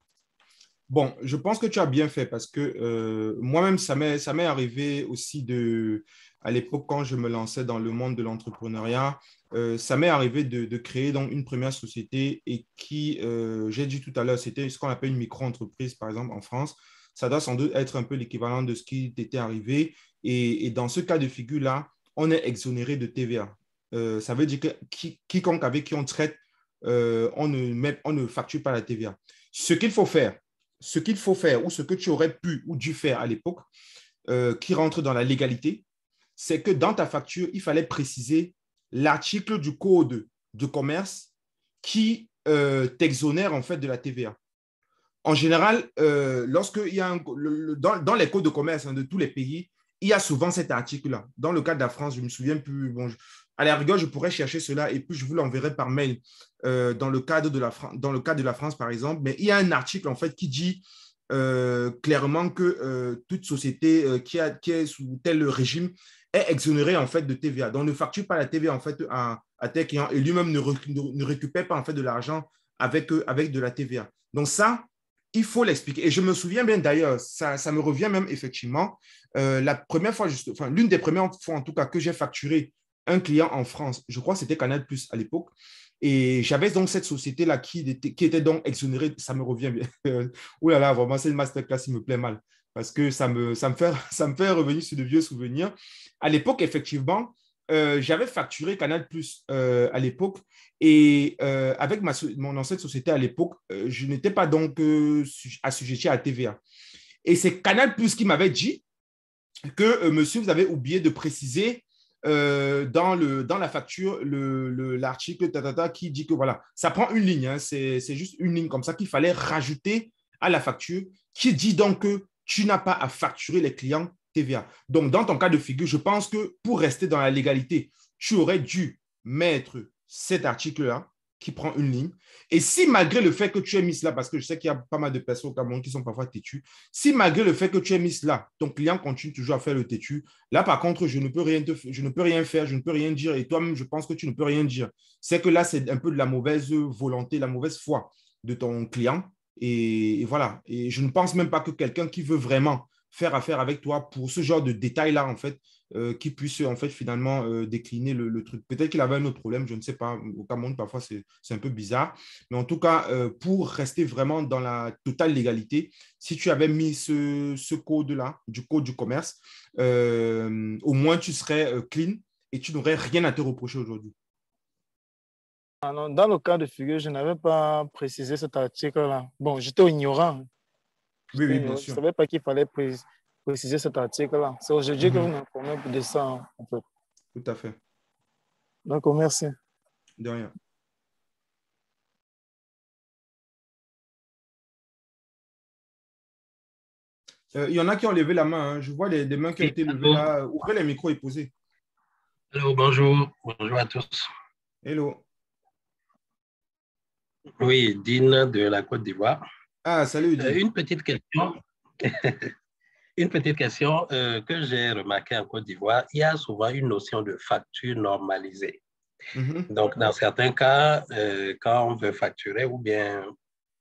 Bon, je pense que tu as bien fait parce que euh, moi-même, ça m'est arrivé aussi de, à l'époque quand je me lançais dans le monde de l'entrepreneuriat, euh, ça m'est arrivé de, créer donc une première société et qui, euh, j'ai dit tout à l'heure, c'était ce qu'on appelle une micro-entreprise, par exemple, en France. Ça doit sans doute être un peu l'équivalent de ce qui t'était arrivé. Et, dans ce cas de figure-là, on est exonéré de TVA. ça veut dire que quiconque avec qui on traite euh, on, ne on ne facture pas la TVA. Ce qu'il faut faire, ce qu'il faut faire ou ce que tu aurais pu ou dû faire à l'époque, euh, qui rentre dans la légalité, c'est que dans ta facture, il fallait préciser l'article du code de commerce qui euh, t'exonère en fait de la TVA. En général, lorsque il y a dans, les codes de commerce hein, de tous les pays, il y a souvent cet article-là. Dans le cas de la France, je ne me souviens plus, bon, à la rigueur, je pourrais chercher cela et puis je vous l'enverrai par mail euh, dans, le cadre de la dans le cadre de la France, par exemple. Mais il y a un article, en fait, qui dit euh, clairement que euh, toute société qui, a, est sous tel régime est exonérée en fait de TVA. Donc ne facture pas la TVA en fait à, à tel client et lui-même ne, ne, récupère pas en fait de l'argent avec, avec de la TVA. Donc ça, il faut l'expliquer. Et je me souviens bien d'ailleurs, ça, ça, me revient même effectivement, la première fois, enfin l'une des premières fois en tout cas que j'ai facturé un client en France. Je crois que c'était Canal Plus à l'époque. Et j'avais donc cette société-là qui était, donc exonérée. Ça me revient. *laughs* Ouh là là, vraiment, une masterclass, il me plaît mal. Parce que ça me, ça me, fait, *laughs* ça me fait revenir sur de vieux souvenirs. À l'époque, effectivement, euh, j'avais facturé Canal Plus euh, à l'époque. Et euh, avec mon ancienne société à l'époque, je n'étais pas donc assujetti à TVA. Et c'est Canal Plus qui m'avait dit que, monsieur, vous avez oublié de préciser euh, dans, le, dans la facture l'article qui dit que voilà, ça prend une ligne, hein. c'est juste une ligne comme ça qu'il fallait rajouter à la facture qui dit donc que tu n'as pas à facturer les clients TVA. Donc, dans ton cas de figure, je pense que pour rester dans la légalité, tu aurais dû mettre cet article-là qui prend une ligne. Et si malgré le fait que tu aies mis cela, parce que je sais qu'il y a pas mal de personnes au Cameroun qui sont parfois têtues, si malgré le fait que tu aies mis cela, ton client continue toujours à faire le têtu, là par contre, je ne peux rien, je ne peux rien faire, je ne peux rien dire, et toi-même, je pense que tu ne peux rien dire. C'est que là, c'est un peu de la mauvaise volonté, la mauvaise foi de ton client. Et, et voilà. Et je ne pense même pas que quelqu'un qui veut vraiment faire affaire avec toi pour ce genre de détail-là, en fait, euh, qui puisse en fait finalement euh, décliner le, truc. Peut-être qu'il avait un autre problème, je ne sais pas. Au Cameroun, parfois, c'est un peu bizarre. Mais en tout cas, euh, pour rester vraiment dans la totale légalité, si tu avais mis ce, code-là, du code du commerce, au moins tu serais clean et tu n'aurais rien à te reprocher aujourd'hui. Ah dans le cas de figure, je n'avais pas précisé cet article-là. Bon, j'étais ignorant. Oui, oui, bien sûr. Je ne savais pas qu'il fallait préciser préciser cet article-là. C'est aujourd'hui que mhm. vous nous informez pour descendre un peu. Tout à fait. Donc, oh, merci. De rien. Euh, il y en a qui ont levé la main. Hein. Je vois les, mains qui ont été levées là. Ouvrez les micros et posez. Hello, bonjour. Bonjour à tous. Hello. Oui, Dean de la Côte d'Ivoire. Ah, salut. Dean. Euh, une petite question. *laughs* Une petite question euh, que j'ai remarquée en Côte d'Ivoire, il y a souvent une notion de facture normalisée. Mm-hmm. Donc, dans certains cas, euh, quand on veut facturer ou bien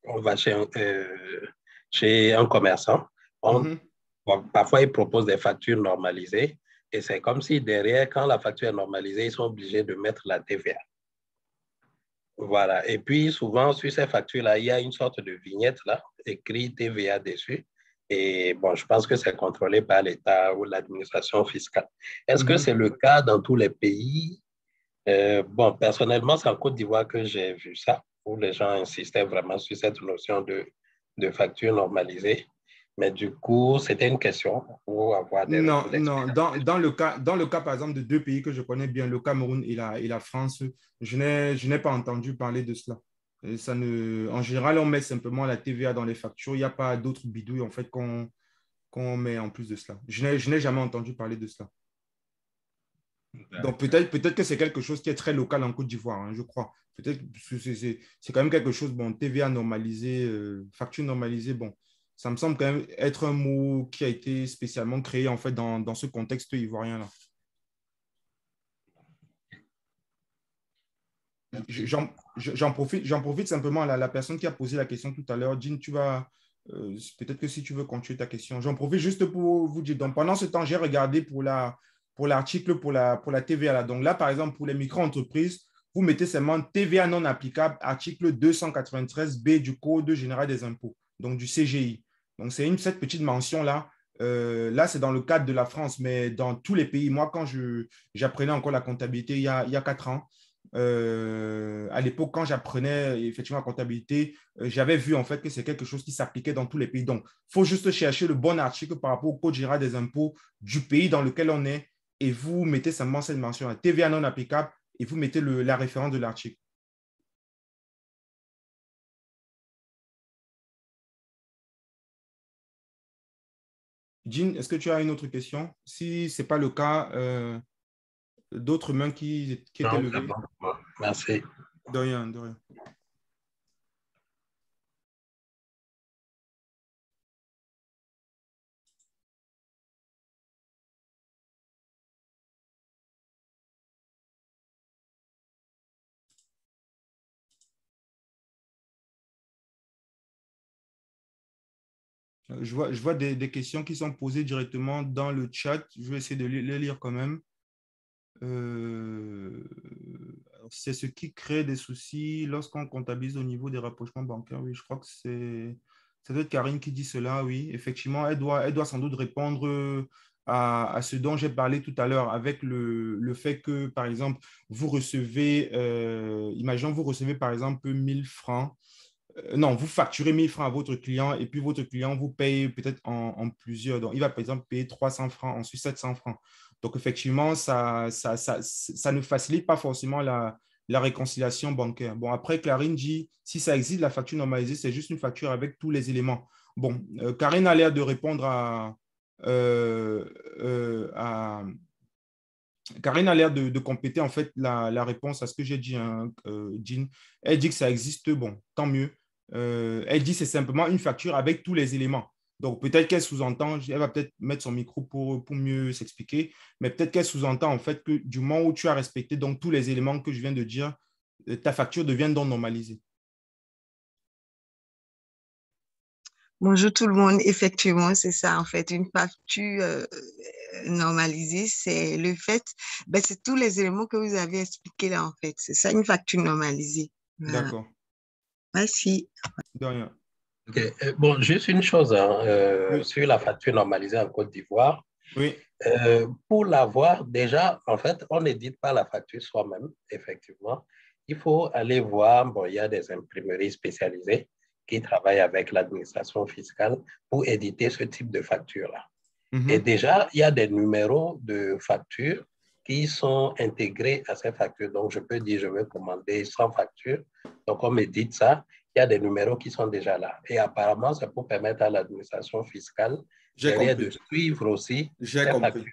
on va chez, euh, chez un commerçant, on, mm-hmm. parfois ils proposent des factures normalisées et c'est comme si derrière, quand la facture est normalisée, ils sont obligés de mettre la TVA. Voilà. Et puis, souvent, sur ces factures-là, il y a une sorte de vignette là, écrit TVA dessus. Et bon, je pense que c'est contrôlé par l'État ou l'administration fiscale. Est-ce que mhm. c'est le cas dans tous les pays? Euh, bon, personnellement, c'est en Côte d'Ivoire que j'ai vu ça, où les gens insistaient vraiment sur cette notion de, de facture normalisée. Mais du coup, c'était une question pour avoir des. Non, non. Dans, dans, le cas, dans le cas, par exemple, de deux pays que je connais bien, le Cameroun et la, et la France, je n'ai pas entendu parler de cela ça ne... En général, on met simplement la TVA dans les factures. Il n'y a pas d'autres bidouilles en fait qu'on met en plus de cela. Je n'ai jamais entendu parler de cela. Donc peut-être peut que c'est quelque chose qui est très local en Côte d'Ivoire, hein, je crois. Peut-être que c'est quand même quelque chose, bon, TVA normalisée, euh, facture normalisée, bon, ça me semble quand même être un mot qui a été spécialement créé en fait dans, dans ce contexte ivoirien-là. J'en profite, profite simplement à la, personne qui a posé la question tout à l'heure. Jean, tu vas. Euh, peut-être que si tu veux continuer ta question, j'en profite juste pour vous dire. Donc, pendant ce temps, j'ai regardé pour la, pour l'article pour la, pour la TVA. Là. Donc là, par exemple, pour les micro-entreprises, vous mettez seulement TVA non applicable, article 293B du Code général des impôts, donc du CGI. Donc c'est une, cette petite mention-là. Euh, là, c'est dans le cadre de la France, mais dans tous les pays. Moi, quand j'apprenais encore la comptabilité il y a, il y a quatre ans, euh, à l'époque, quand j'apprenais effectivement la comptabilité, euh, j'avais vu en fait que c'est quelque chose qui s'appliquait dans tous les pays. Donc, il faut juste chercher le bon article par rapport au code général des impôts du pays dans lequel on est et vous mettez simplement cette mention à TVA non applicable et vous mettez la référence de l'article. Jean, est-ce que tu as une autre question Si ce n'est pas le cas, euh, d'autres mains qui, qui étaient levées Merci. De rien, de rien. Je vois, je vois des, questions qui sont posées directement dans le chat. Je vais essayer de les lire quand même. Euh, c'est ce qui crée des soucis lorsqu'on comptabilise au niveau des rapprochements bancaires. Oui, je crois que c'est peut-être Karine qui dit cela. Oui, effectivement, elle doit, sans doute répondre euh, à, ce dont j'ai parlé tout à l'heure avec le, fait que, par exemple, vous recevez, euh, imaginons, vous recevez par exemple 1000 francs. non, vous facturez 1000 francs à votre client et puis votre client vous paye peut-être en, en plusieurs. Donc, il va par exemple payer 300 francs, ensuite 700 francs. Donc, effectivement, ça, ça, ne facilite pas forcément la, réconciliation bancaire. Bon, après, Clarine dit, si ça existe, la facture normalisée, c'est juste une facture avec tous les éléments. Bon, euh, Karine a l'air de répondre à, euh, euh, Karine a l'air de, compléter en fait la, réponse à ce que j'ai dit, hein, Jean. Elle dit que ça existe, bon, tant mieux. elle dit c'est simplement une facture avec tous les éléments. Donc peut-être qu'elle sous-entend, elle va peut-être mettre son micro pour, pour mieux s'expliquer, mais peut-être qu'elle sous-entend en fait que du moment où tu as respecté donc tous les éléments que je viens de dire, euh, ta facture devient donc normalisée. Bonjour tout le monde. Effectivement, c'est ça en fait. Une facture euh, normalisée, c'est le fait, ben, c'est tous les éléments que vous avez expliqués là en fait. C'est ça une facture normalisée. D'accord. Merci. De rien. OK. Euh, bon, juste une chose hein, euh, sur la facture normalisée en Côte d'Ivoire. Oui. Euh, pour l'avoir, déjà, en fait, on n'édite pas la facture soi-même, effectivement. Il faut aller voir, bon, il y a des imprimeries spécialisées qui travaillent avec l'administration fiscale pour éditer ce type de facture-là. Mhm. Et déjà, il y a des numéros de factures qui sont intégrés à ces factures. Donc, je peux dire, je veux commander 100 factures. Donc, on m'édite ça il y a des numéros qui sont déjà là. Et apparemment, ça pour permettre à l'administration fiscale de suivre aussi. J'ai compris.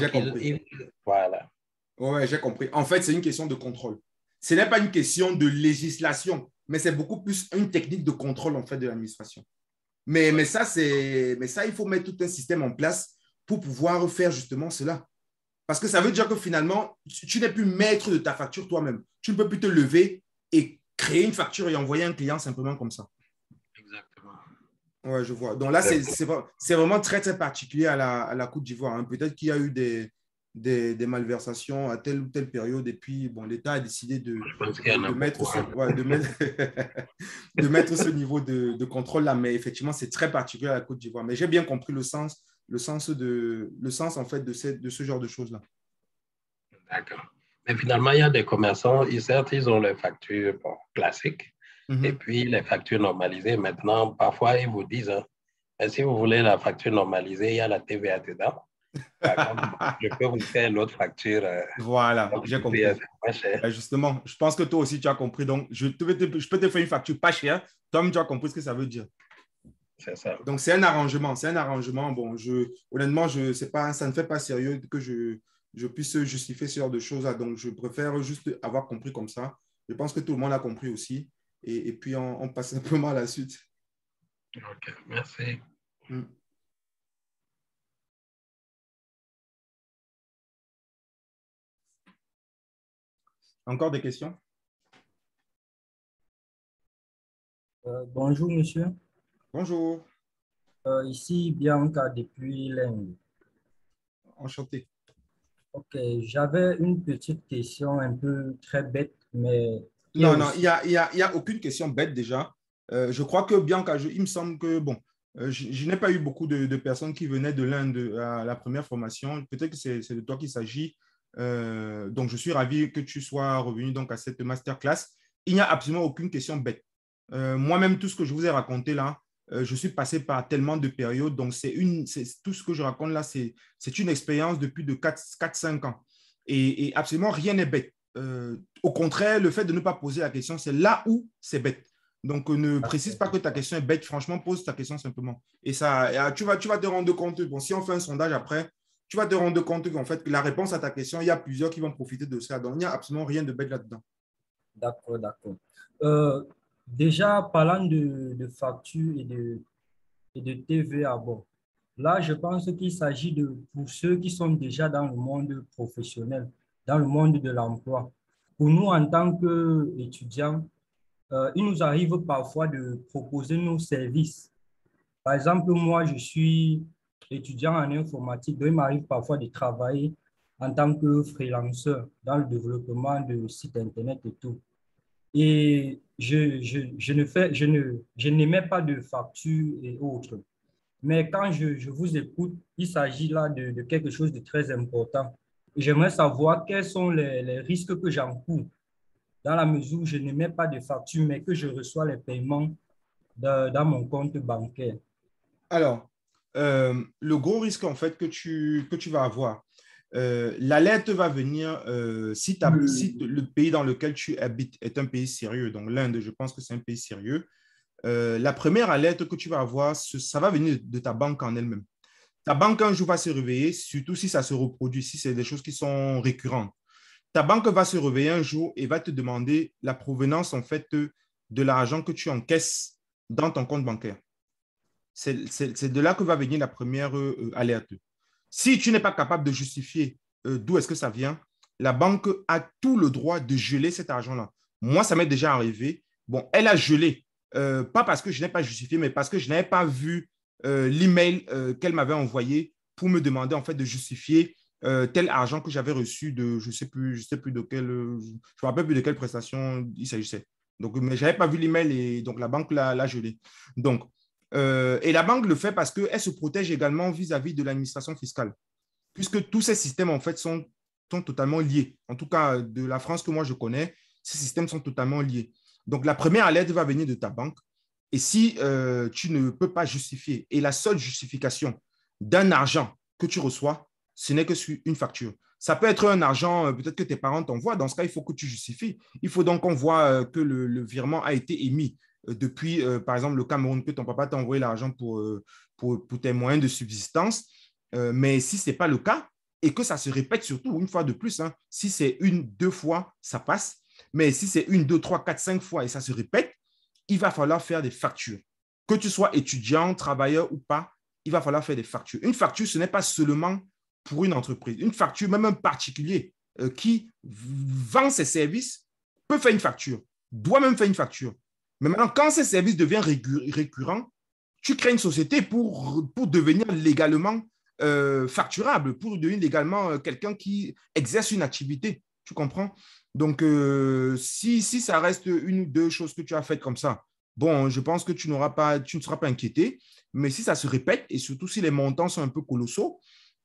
j'ai compris. voilà. Oui, j'ai compris. En fait, c'est une question de contrôle. Ce n'est pas une question de législation, mais c'est beaucoup plus une technique de contrôle en fait de l'administration. Mais, mais, ça, c'est, mais ça, il faut mettre tout un système en place pour pouvoir faire justement cela. Parce que ça veut dire que finalement, tu n'es plus maître de ta facture toi-même. Tu ne peux plus te lever et créer une facture et envoyer un client simplement comme ça. Exactement. Ouais, je vois. Donc là, c'est vraiment très, très particulier à la, à la Côte d'Ivoire. Hein. Peut-être qu'il y a eu des, des, malversations à telle ou telle période et puis, bon, l'État a décidé de, de, mettre, ce, hein. de, mettre, *laughs* de mettre ce niveau de, de contrôle là. Mais effectivement, c'est très particulier à la Côte d'Ivoire. Mais j'ai bien compris le sens, le sens, de, le sens en fait, de, cette, de ce genre de choses là. D'accord. Mais finalement, il y a des commerçants, ils, certes, ils ont les factures classiques mm-hmm. et puis les factures normalisées. Maintenant, parfois, ils vous disent, hein, si vous voulez la facture normalisée, il y a la TVA dedans. *laughs* je peux vous faire l'autre facture. Euh, voilà, j'ai compris. Ben, justement, je pense que toi aussi, tu as compris. Donc, je, je peux te faire une facture pas chère. Tom, tu as compris ce que ça veut dire. C'est Ça. Donc, c'est un arrangement. C'est un arrangement. Bon, je, honnêtement, je sais pas, ça ne fait pas sérieux que je, je puisse justifier ce genre de choses-là. Donc, je préfère juste avoir compris comme ça. Je pense que tout le monde a compris aussi. Et, puis, on, passe *laughs* simplement à la suite. OK, merci. Hmm. Encore des questions euh, Bonjour, monsieur. Bonjour. Euh, ici, Bianca depuis l'Inde. Enchanté. Ok, j'avais une petite question un peu très bête, mais... Non, non, il n'y a, aucune question bête déjà. Euh, je crois que Bianca, je, il me semble que, bon, euh, je, n'ai pas eu beaucoup de, personnes qui venaient de l'Inde à la première formation. Peut-être que c'est de toi qu'il s'agit. Euh, donc, je suis ravi que tu sois revenu donc, à cette masterclass. Il n'y a absolument aucune question bête. Moi-même, tout ce que je vous ai raconté là, euh, je suis passé par tellement de périodes. Donc, c'est une, c'est, tout ce que je raconte là, c'est, c'est une expérience depuis de 4-5 ans. Et, absolument rien n'est bête. Euh, au contraire, le fait de ne pas poser la question, c'est là où c'est bête. Donc, euh, ne précise pas que ta question est bête. Franchement, pose ta question simplement. Et ça, ah, tu vas, tu vas te rendre compte. Bon, si on fait un sondage après, tu vas te rendre compte qu'en fait, la réponse à ta question, il y a plusieurs qui vont profiter de ça. Donc, il n'y a absolument rien de bête là-dedans. D'accord, d'accord. Déjà, parlant de, de factures et de, TV de TVA, bon, là, je pense qu'il s'agit de pour ceux qui sont déjà dans le monde professionnel, dans le monde de l'emploi. Pour nous, en tant qu'étudiants, euh, il nous arrive parfois de proposer nos services. Par exemple, moi, je suis étudiant en informatique, donc il m'arrive parfois de travailler en tant que freelanceur dans le développement de sites Internet et tout. Et je, je, je, ne fais, je ne, je n'émets pas de factures et autres. Mais quand je, je vous écoute, il s'agit là de, de, quelque chose de très important. J'aimerais savoir quels sont les, les risques que j'encours dans la mesure où je n'émets pas de factures, mais que je reçois les paiements dans mon compte bancaire. Alors, euh, le gros risque en fait que tu, que tu vas avoir, euh, l'alerte va venir euh, si, le pays dans lequel tu habites est un pays sérieux. Donc l'Inde, je pense que c'est un pays sérieux. Euh, la première alerte que tu vas avoir, ça va venir de ta banque en elle-même. Ta banque un jour va se réveiller, surtout si ça se reproduit, si c'est des choses qui sont récurrentes. Ta banque va se réveiller un jour et va te demander la provenance en fait de l'argent que tu encaisses dans ton compte bancaire. C'est de là que va venir la première alerte. Si tu n'es pas capable de justifier euh, d'où est-ce que ça vient, la banque a tout le droit de geler cet argent-là. Moi, ça m'est déjà arrivé. Bon, elle a gelé, euh, pas parce que je n'ai pas justifié, mais parce que je n'avais pas vu euh, l'email qu'elle m'avait envoyé pour me demander en fait de justifier tel argent que j'avais reçu de, je sais plus, je sais plus de quelle, je me rappelle plus de quelle prestation il s'agissait. Donc, mais j'avais pas vu l'email et donc la banque l'a gelé. Donc, euh, et la banque le fait parce qu'elle se protège également vis-à-vis de l'administration fiscale, puisque tous ces systèmes, en fait, sont, totalement liés. En tout cas, de la France que moi je connais, ces systèmes sont totalement liés. Donc, la première alerte va venir de ta banque. Et si euh, tu ne peux pas justifier, et la seule justification d'un argent que tu reçois, ce n'est que sur une facture. Ça peut être un argent, euh, peut-être que tes parents t'envoient. Dans ce cas, il faut que tu justifies. Il faut donc qu'on voit que le, virement a été émis. Euh, depuis, euh, par exemple, le Cameroun, que ton papa t'a envoyé l'argent pour, euh, pour, pour, tes moyens de subsistance. mais si ce n'est pas le cas, et que ça se répète surtout une fois de plus, hein, si c'est une, deux fois, ça passe. Mais si c'est une, deux, trois, quatre, cinq fois et ça se répète, il va falloir faire des factures. Que tu sois étudiant, travailleur ou pas, il va falloir faire des factures. Une facture, ce n'est pas seulement pour une entreprise. Une facture, même un particulier qui vend ses services, peut faire une facture, doit même faire une facture. Mais maintenant, quand ce service devient récurrent, tu crées une société pour, pour devenir légalement euh, facturable, pour devenir légalement euh, quelqu'un qui exerce une activité. Tu comprends Donc, euh, si, ça reste une ou deux choses que tu as faites comme ça, bon, je pense que tu, pas, tu ne seras pas inquiété. Mais si ça se répète, et surtout si les montants sont un peu colossaux,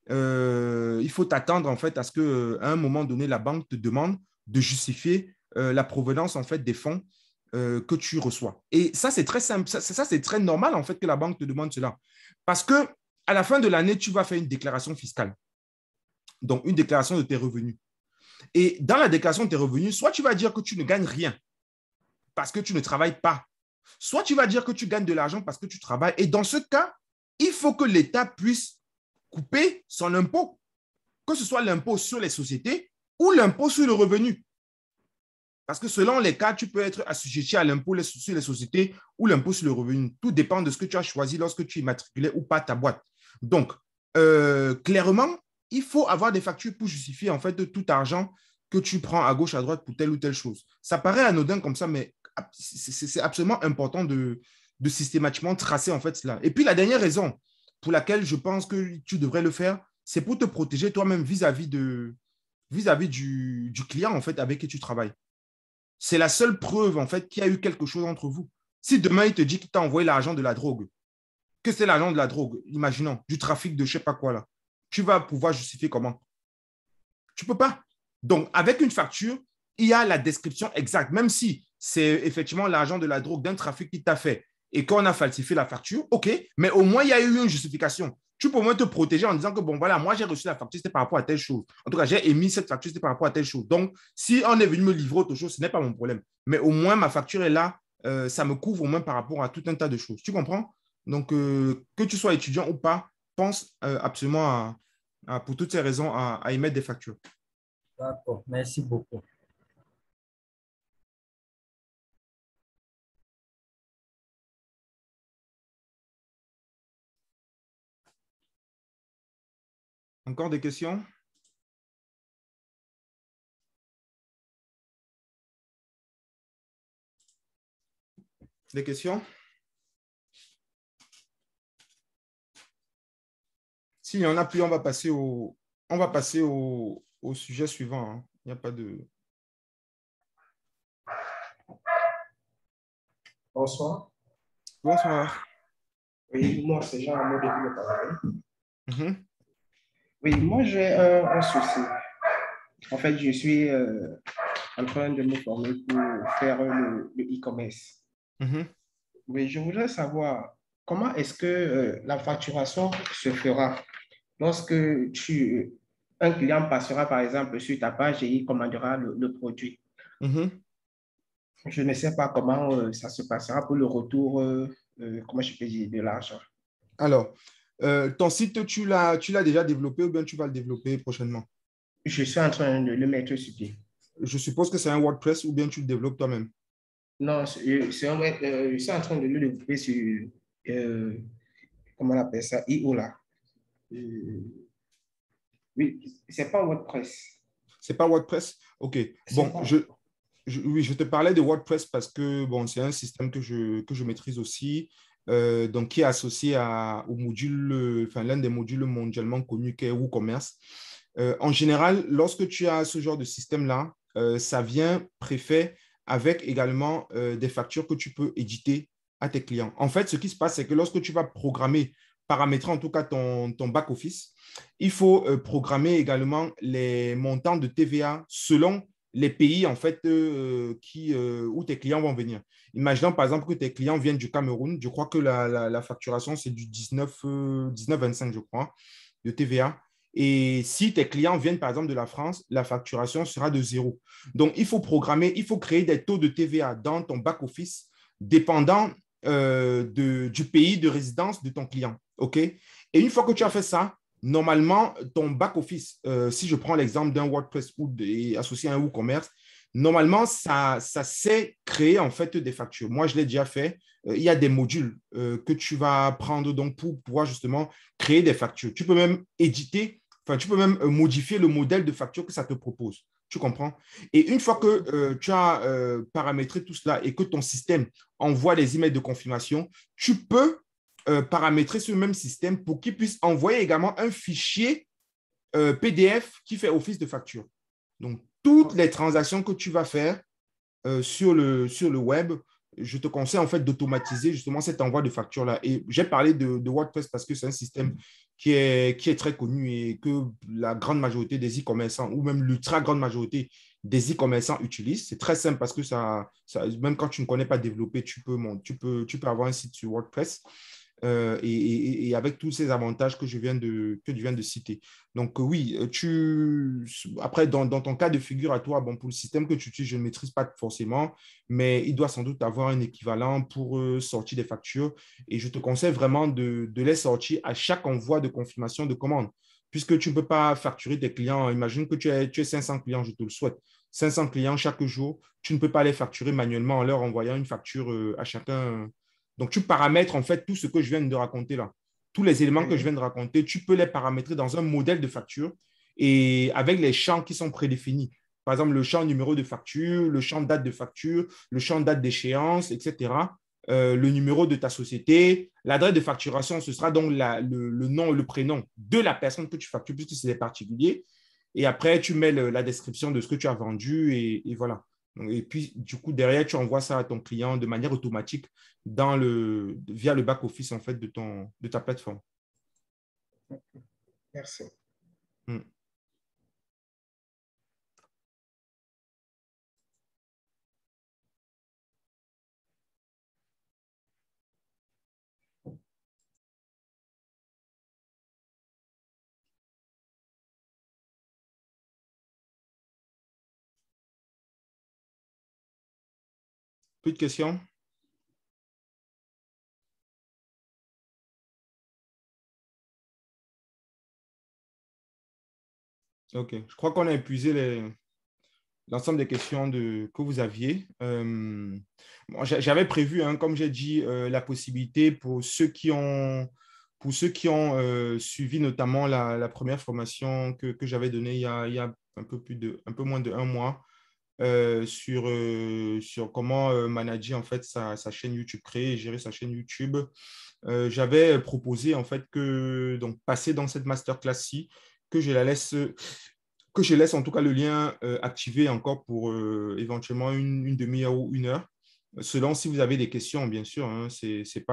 il faut t'attendre en fait à ce qu'à un moment donné, la banque te demande de justifier la provenance en fait des fonds euh, que tu reçois. Et ça, c'est très simple, ça, c'est très normal en fait que la banque te demande cela. Parce que à la fin de l'année, tu vas faire une déclaration fiscale. Donc, une déclaration de tes revenus. Et dans la déclaration de tes revenus, soit tu vas dire que tu ne gagnes rien parce que tu ne travailles pas, soit tu vas dire que tu gagnes de l'argent parce que tu travailles. Et dans ce cas, il faut que l'État puisse couper son impôt, que ce soit l'impôt sur les sociétés ou l'impôt sur le revenu. Parce que selon les cas, tu peux être assujetti à l'impôt sur les sociétés ou l'impôt sur le revenu. Tout dépend de ce que tu as choisi lorsque tu immatriculais ou pas ta boîte. Donc, euh, clairement, il faut avoir des factures pour justifier en fait tout argent que tu prends à gauche, à droite pour telle ou telle chose. Ça paraît anodin comme ça, mais c'est absolument important de, systématiquement tracer en fait cela. Et puis la dernière raison pour laquelle je pense que tu devrais le faire, c'est pour te protéger toi-même vis-à-vis de du, du, client en fait avec qui tu travailles c'est la seule preuve, en fait, qu'il y a eu quelque chose entre vous. Si demain, il te dit qu'il t'a envoyé l'argent de la drogue, que c'est l'argent de la drogue, imaginons, du trafic de je ne sais pas quoi là, tu vas pouvoir justifier comment Tu ne peux pas. Donc, avec une facture, il y a la description exacte, même si c'est effectivement l'argent de la drogue d'un trafic qui t'a fait et qu'on a falsifié la facture, OK, mais au moins, il y a eu une justification tu peux au moins te protéger en disant que, bon, voilà, moi, j'ai reçu la facture, c'était par rapport à telle chose. En tout cas, j'ai émis cette facture, c'était par rapport à telle chose. Donc, si on est venu me livrer autre chose, ce n'est pas mon problème. Mais au moins, ma facture est là, euh, ça me couvre au moins par rapport à tout un tas de choses. Tu comprends Donc, euh, que tu sois étudiant ou pas, pense euh, absolument, à, pour toutes ces raisons, à émettre des factures. D'accord, merci beaucoup. Encore des questions Des questions S'il n'y en a plus, on va passer au, on va passer au, sujet suivant. Hein. Il n'y a pas de. Bonsoir. Bonsoir. Oui, moi, c'est jean Moi, de Paris. Oui, moi j'ai un, souci. En fait, je suis euh, en train de me former pour faire le e-commerce. Mais mhm. je voudrais savoir comment est-ce que euh, la facturation se fera lorsque tu, un client passera par exemple sur ta page et il commandera le, produit. Mhm. Je ne sais pas comment euh, ça se passera pour le retour, comment je peux dire, de l'argent. Alors, euh, ton site, tu l'as, déjà développé ou bien tu vas le développer prochainement Je suis en train de le mettre sur pied. Je suppose que c'est un WordPress ou bien tu le développes toi-même Non, c'est euh, un, euh, je suis en train de le développer sur, comment on appelle ça, IOLA. oui, c'est pas WordPress. C'est pas WordPress Ok. Bon, je, oui, je te parlais de WordPress parce que bon, c'est un système que que je maîtrise aussi euh, donc qui est associé à, au module, enfin, l'un des modules mondialement connus qui est WooCommerce. Euh, en général, lorsque tu as ce genre de système-là, euh, ça vient préfet avec également des factures que tu peux éditer à tes clients. En fait, ce qui se passe, c'est que lorsque tu vas programmer, paramétrer en tout cas ton back-office, il faut programmer également les montants de TVA selon les pays en fait euh, qui, euh, où tes clients vont venir. Imaginons par exemple que tes clients viennent du Cameroun. Je crois que la, facturation, c'est du 19, 19,25, euh, je crois, de TVA. Et si tes clients viennent par exemple de la France, la facturation sera de zéro. Donc, il faut programmer, il faut créer des taux de TVA dans ton back-office dépendant du pays de résidence de ton client. OK? Et une fois que tu as fait ça, Normalement, ton back-office, euh, si je prends l'exemple d'un WordPress ou associé à un WooCommerce, normalement, ça, ça sait créer en fait des factures. Moi, je l'ai déjà fait. Euh, il y a des modules euh, que tu vas prendre donc pour pouvoir justement créer des factures. Tu peux même éditer, enfin, tu peux même modifier le modèle de facture que ça te propose. Tu comprends Et une fois que tu as paramétré tout cela et que ton système envoie les emails de confirmation, tu peux euh, paramétrer ce même système pour qu'il puisse envoyer également un fichier euh, PDF qui fait office de facture. Donc, toutes les transactions que tu vas faire euh, sur, le, sur le web, je te conseille en fait d'automatiser justement cet envoi de facture-là. Et j'ai parlé de, WordPress parce que c'est un système mm. qui est, qui est très connu et que la grande majorité des e-commerçants ou même l'ultra grande majorité des e-commerçants utilisent. C'est très simple parce que ça, même quand tu ne connais pas développer, tu peux, tu, peux, tu peux avoir un site sur WordPress. Euh, et, avec tous ces avantages que je viens de, que je viens de citer. Donc euh, oui, euh, tu, après, dans, ton cas de figure à toi, bon, pour le système que tu utilises, je ne maîtrise pas forcément, mais il doit sans doute avoir un équivalent pour sortir des factures. Et je te conseille vraiment de, les sortir à chaque envoi de confirmation de commande puisque tu ne peux pas facturer tes clients. Imagine que tu as 500 clients, je te le souhaite. 500 clients chaque jour, tu ne peux pas les facturer manuellement en leur envoyant une facture à chacun, donc, tu paramètres en fait tout ce que je viens de raconter là. Tous les éléments que je mhm. viens de raconter, tu peux les paramétrer dans un modèle de facture et avec les champs qui sont prédéfinis. Par exemple, le champ numéro de facture, le champ date de facture, le champ date d'échéance, etc. Euh, le numéro de ta société, l'adresse de facturation, ce sera donc le, nom, le prénom de la personne que tu factures, puisque c'est des particuliers. Et après, tu mets la description de ce que tu as vendu et voilà. Et puis, du coup, derrière, tu envoies ça à ton client de manière automatique dans le, via le back-office en fait, de, ton, de ta plateforme. Merci. Hmm. Plus de questions OK. Je crois qu'on a épuisé l'ensemble des questions que vous aviez. Euh, j'avais prévu, hein, comme j'ai dit, euh, la possibilité pour ceux qui ont euh, suivi notamment la, première formation que, j'avais donnée il y, a, un, peu moins de mois sur, comment manager en sa, chaîne YouTube, créer et gérer sa chaîne YouTube, j'avais proposé en fait que passer dans cette masterclass-ci que je la laisse, que je laisse en tout cas le lien euh, activé encore pour euh, éventuellement une, demi-heure ou une heure, selon si vous avez des questions, bien sûr. Hein, ce n'est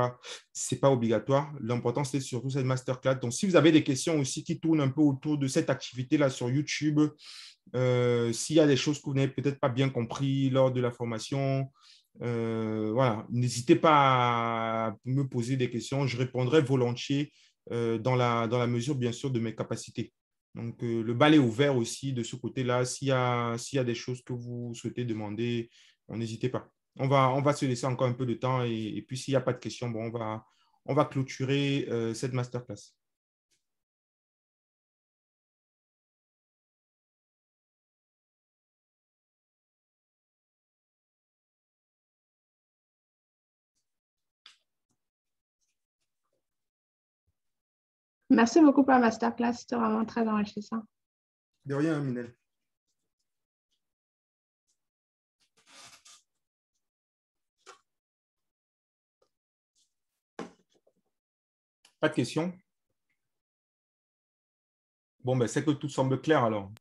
pas, obligatoire. L'important, c'est surtout cette masterclass. Donc, si vous avez des questions aussi qui tournent un peu autour de cette activité-là sur YouTube, euh, s'il y a des choses que vous n'avez peut-être pas bien compris lors de la formation, voilà, n'hésitez pas à me poser des questions. Je répondrai volontiers dans, la, dans la mesure, bien sûr, de mes capacités. Donc, euh, le bal est ouvert aussi de ce côté-là. S'il y, a, y a des choses que vous souhaitez demander, n'hésitez pas. On va, on va se laisser encore un peu de temps et, puis s'il n'y a pas de questions, on, va, on va clôturer euh, cette masterclass. Merci beaucoup pour la masterclass, c'était vraiment très enrichissant. De rien, Minel. Pas de questions Bon, ben, c'est que tout semble clair alors.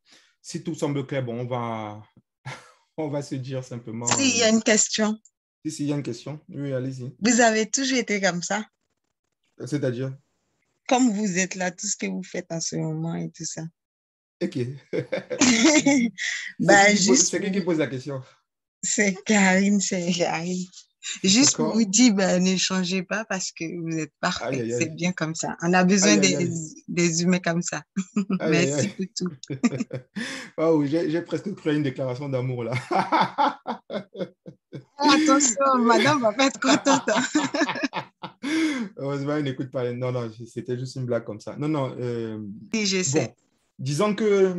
Si tout semble clair, on va, *laughs* on va se dire simplement. S'il y a une question. Si, si, il y a une question. Oui, allez-y. Vous avez toujours été comme ça. C'est-à-dire comme vous êtes là, tout ce que vous faites en ce moment et tout ça. Ok. *laughs* bah, juste... C'est qui qui pose la question C'est Karine, c'est Karine. Juste pour vous dire, ben, ne changez pas parce que vous êtes parfait. C'est bien comme ça. On a besoin des, humains comme ça. *laughs* Merci pour tout. *laughs* j'ai presque créé une déclaration d'amour là. Oh, attention, madame va pas être contente. Hein. Heureusement, il n'écoute pas. Non, non, c'était juste une blague comme ça. Non, non. Euh, j'essaie. disons que,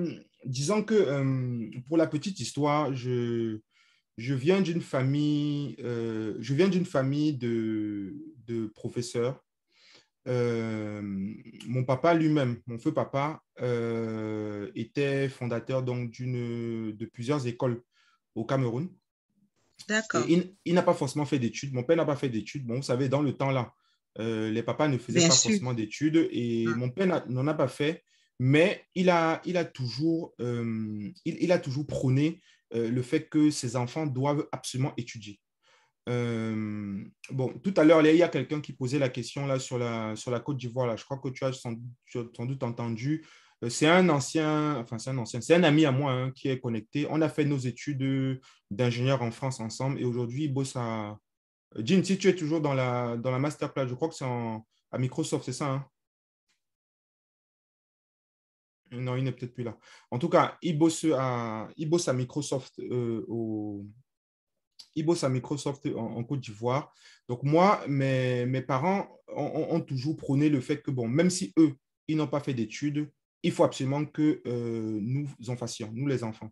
disons que euh, pour la petite histoire, je, je viens d'une famille, euh, je viens d'une famille de, de professeurs. Euh, mon papa lui-même, mon feu papa, était fondateur donc de plusieurs écoles au Cameroun. D'accord. Il, n'a pas forcément fait d'études. Mon père n'a pas fait d'études. Bon, vous savez, dans le temps-là, euh, les papas ne faisaient pas forcément d'études et ah. mon père n'en a pas fait, mais il a, il a, toujours, euh, il, a toujours prôné euh, le fait que ses enfants doivent absolument étudier. bon, tout à l'heure, il y a quelqu'un qui posait la question là sur la, sur la Côte d'Ivoire. Je crois que tu as tu as sans doute entendu euh, c'est un ancien, enfin c'est un ancien, c'est un ami à moi hein, qui est connecté. On a fait nos études d'ingénieur en France ensemble et aujourd'hui il bosse à. Jean, euh, si tu es toujours dans la, dans la masterclass, je crois que c'est à Microsoft, c'est ça hein? Non, il n'est peut-être plus là. En tout cas, il bosse à, à Microsoft euh, au, à Microsoft en, Côte d'Ivoire. Donc moi, mes, mes parents ont, toujours prôné le fait que, bon, même si eux, ils n'ont pas fait d'études, il faut absolument que euh, nous en fassions, nous les enfants.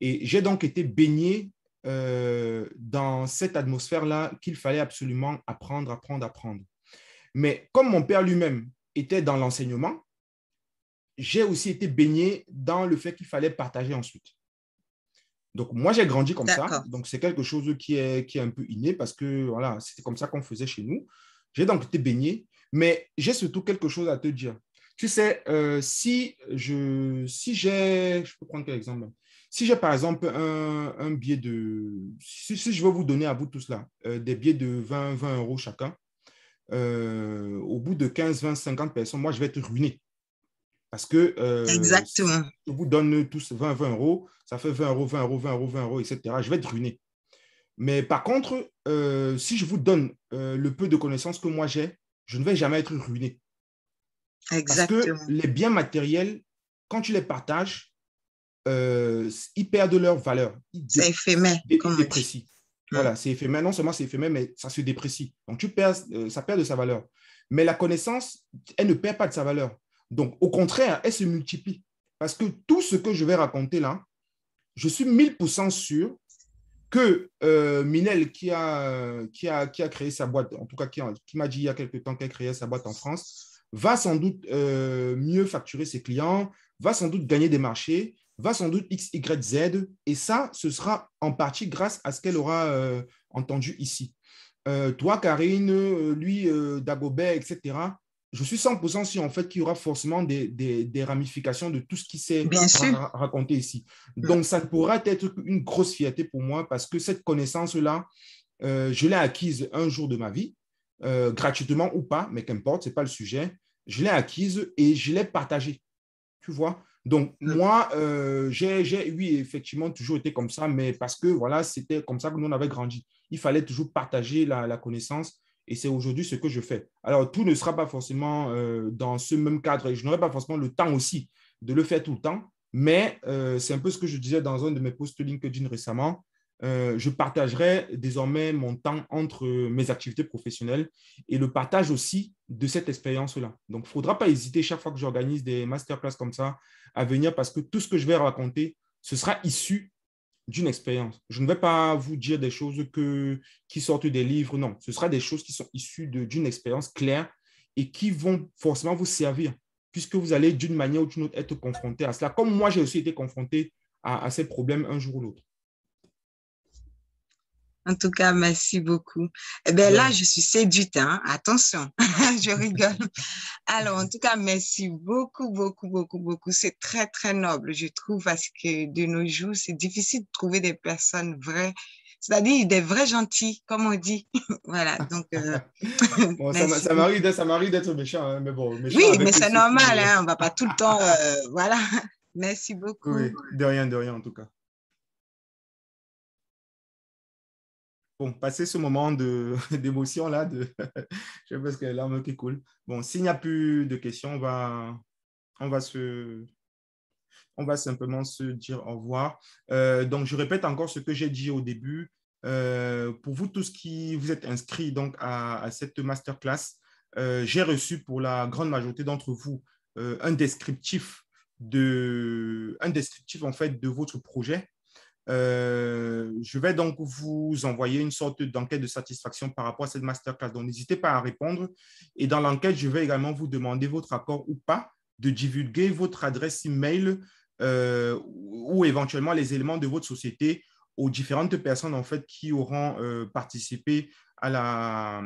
Et j'ai donc été baigné euh, dans cette atmosphère-là qu'il fallait absolument apprendre, apprendre, apprendre. Mais comme mon père lui-même était dans l'enseignement, j'ai aussi été baigné dans le fait qu'il fallait partager ensuite. Donc, moi, j'ai grandi comme ça. Donc, c'est quelque chose qui est, qui est un peu inné parce que voilà, c'était comme ça qu'on faisait chez nous. J'ai donc été baigné, mais j'ai surtout quelque chose à te dire. Tu sais, euh, si je si j'ai, je peux prendre quel exemple Si j'ai par exemple un, un billet de, si, je veux vous donner à vous tous là euh, des billets de 20, 20 euros chacun, euh, au bout de 15, 20, 50 personnes, moi je vais être ruiné. Parce que je vous donne tous 20, 20 euros, ça fait 20 euros, 20 euros, 20 euros, 20 euros, etc. Je vais être ruiné. Mais par contre, si je vous donne le peu de connaissances que moi j'ai, je ne vais jamais être ruiné. Exactement. Parce que les biens matériels, quand tu les partages, euh, ils perdent leur valeur. C'est éphémère. Ils déprécient. Voilà, c'est éphémère. Non seulement c'est éphémère, mais ça se déprécie. Donc, tu perds, euh, ça perd de sa valeur. Mais la connaissance, elle ne perd pas de sa valeur. Donc, au contraire, elle se multiplie. Parce que tout ce que je vais raconter là, je suis 1000% sûr que euh, Minel, qui a, qui, a, créé sa boîte, en tout cas qui, qui m'a dit il y a quelques temps qu'elle créait sa boîte en France, va sans doute euh, mieux facturer ses clients, va sans doute gagner des marchés, va sans doute X, Y, Z. Et ça, ce sera en partie grâce à ce qu'elle aura euh, entendu ici. Euh, toi, Karine, lui, Dagobert, etc. Je suis 100% sûr en fait qu'il y aura forcément des, ramifications de tout ce qui s'est raconté ici. Donc, ça pourra être une grosse fierté pour moi parce que cette connaissance-là, je l'ai acquise un jour de ma vie, gratuitement ou pas, mais qu'importe, ce n'est pas le sujet je l'ai acquise et je l'ai partagée. Tu vois Donc, mm. moi, euh, j'ai, oui, effectivement, toujours été comme ça, mais parce que, voilà, c'était comme ça que nous, on avait grandi. Il fallait toujours partager la, connaissance et c'est aujourd'hui ce que je fais. Alors, tout ne sera pas forcément euh, dans ce même cadre et je n'aurai pas forcément le temps aussi de le faire tout le temps, mais euh, c'est un peu ce que je disais dans un de mes posts LinkedIn récemment. Euh, je partagerai désormais mon temps entre mes activités professionnelles et le partage aussi de cette expérience-là. Donc, il ne faudra pas hésiter chaque fois que j'organise des masterclass comme ça à venir parce que tout ce que je vais raconter, ce sera issu d'une expérience. Je ne vais pas vous dire des choses que, qui sortent des livres, non. Ce sera des choses qui sont issues d'une expérience claire et qui vont forcément vous servir puisque vous allez d'une manière ou d'une autre être confronté à cela, comme moi j'ai aussi été confronté à ces problèmes un jour ou l'autre. En tout cas, merci beaucoup. Eh bien, là, je suis séduite, hein. attention, *laughs* je rigole. Alors, en tout cas, merci beaucoup, beaucoup, beaucoup, beaucoup. C'est très, très noble, je trouve, parce que de nos jours, c'est difficile de trouver des personnes vraies, c'est-à-dire des vrais gentils, comme on dit. *laughs* voilà, donc. Euh, *laughs* bon, ça m'arrive d'être méchant, hein, mais bon. Méchant oui, mais c'est normal, hein. on ne va pas tout le temps. Euh, voilà, merci beaucoup. Oui, de rien, de rien, en tout cas. Bon, passer ce moment *laughs* d'émotion là, de, *laughs* je sais pas ce me qui coule. Bon, s'il n'y a plus de questions, on va, on va se, on va simplement se dire au revoir. Euh, donc, je répète encore ce que j'ai dit au début. Euh, pour vous tous qui vous êtes inscrits donc à, cette masterclass, euh, j'ai reçu pour la grande majorité d'entre vous un descriptif de, un descriptif en fait de votre projet euh, je vais donc vous envoyer une sorte d'enquête de satisfaction par rapport à cette masterclass. Donc, n'hésitez pas à répondre. Et dans l'enquête, je vais également vous demander votre accord ou pas de divulguer votre adresse email euh, ou éventuellement les éléments de votre société aux différentes personnes en fait qui auront euh, participé à la,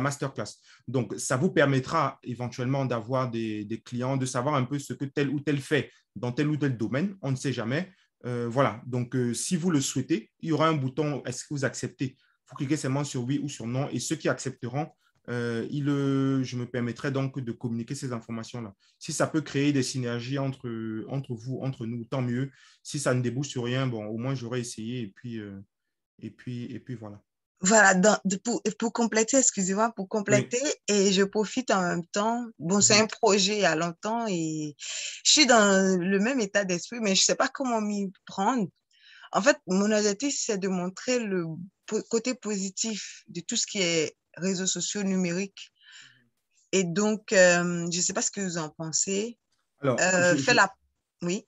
masterclass. Donc, ça vous permettra éventuellement d'avoir des, clients, de savoir un peu ce que tel ou tel fait dans tel ou tel domaine, on ne sait jamais, euh, voilà, donc euh, si vous le souhaitez, il y aura un bouton Est-ce que vous acceptez Vous cliquez seulement sur oui ou sur non et ceux qui accepteront, euh, je me permettrai donc de communiquer ces informations-là. Si ça peut créer des synergies entre, entre vous, entre nous, tant mieux. Si ça ne débouche sur rien, bon, au moins j'aurai essayé et puis, et puis, et puis voilà voilà, pour, pour, compléter, excusez-moi, pour compléter, et je profite en même temps. Bon, c'est un projet à longtemps et je suis dans le même état d'esprit, mais je ne sais pas comment m'y prendre. En fait, mon objectif, c'est de montrer le côté positif de tout ce qui est réseaux sociaux numériques. Mmh et donc, euh, je ne sais pas ce que vous en pensez. Alors, euh, je, la oui,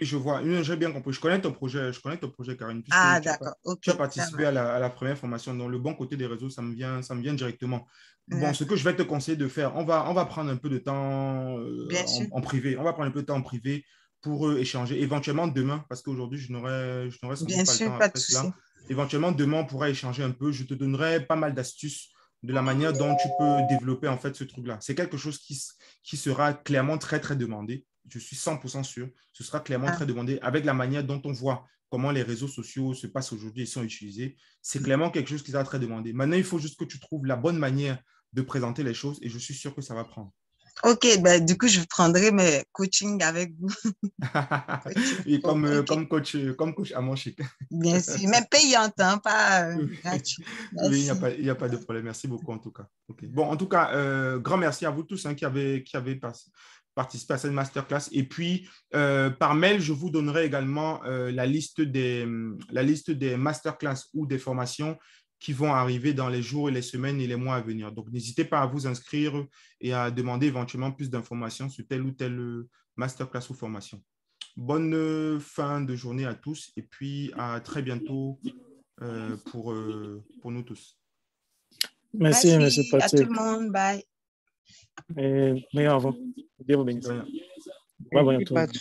je vois. J'ai bien compris. Je connais ton projet, je connais ton projet, Karine. Ah, d'accord. tu as participé à la, première formation. Donc, le bon côté des réseaux, ça me vient, ça me vient directement. Bon, mm. ce que je vais te conseiller de faire, on va, on va prendre un peu de temps euh, en, privé. On va prendre un peu de temps en privé pour euh, échanger. Éventuellement demain, parce qu'aujourd'hui, je n'aurai je n'aurais pas le temps pas après cela. Éventuellement demain, on pourra échanger un peu. Je te donnerai pas mal d'astuces de la manière dont tu peux développer en fait ce truc-là. C'est quelque chose qui, qui sera clairement très très demandé je suis 100% sûr, ce sera clairement ah. très demandé avec la manière dont on voit comment les réseaux sociaux se passent aujourd'hui et sont utilisés. C'est mm. clairement quelque chose qui sera très demandé. Maintenant, il faut juste que tu trouves la bonne manière de présenter les choses et je suis sûr que ça va prendre. Ok, bah, du coup, je prendrai mes coachings avec vous. *laughs* et comme, euh, comme, coach, euh, comme coach à mon chic. Bien sûr, mais payante, hein, pas euh, *laughs* Oui, il n'y a, pas, de problème. Merci beaucoup, en tout cas. Bon, en tout cas, grand merci à vous tous hein, qui, avez, qui, avez passé, participer à cette masterclass. Et puis, euh, par mail, je vous donnerai également euh, la, liste des, hum, la liste des masterclass ou des formations qui vont arriver dans les jours et les semaines et les mois à venir. Donc, n'hésitez pas à vous inscrire et à demander éventuellement plus d'informations sur telle ou telle masterclass ou formation. Bonne euh, fin de journée à tous et puis à très bientôt pour, pour nous tous. Merci, Merci, À tout le monde. Bye. meu avô, devo bem. Va bene. Infatti,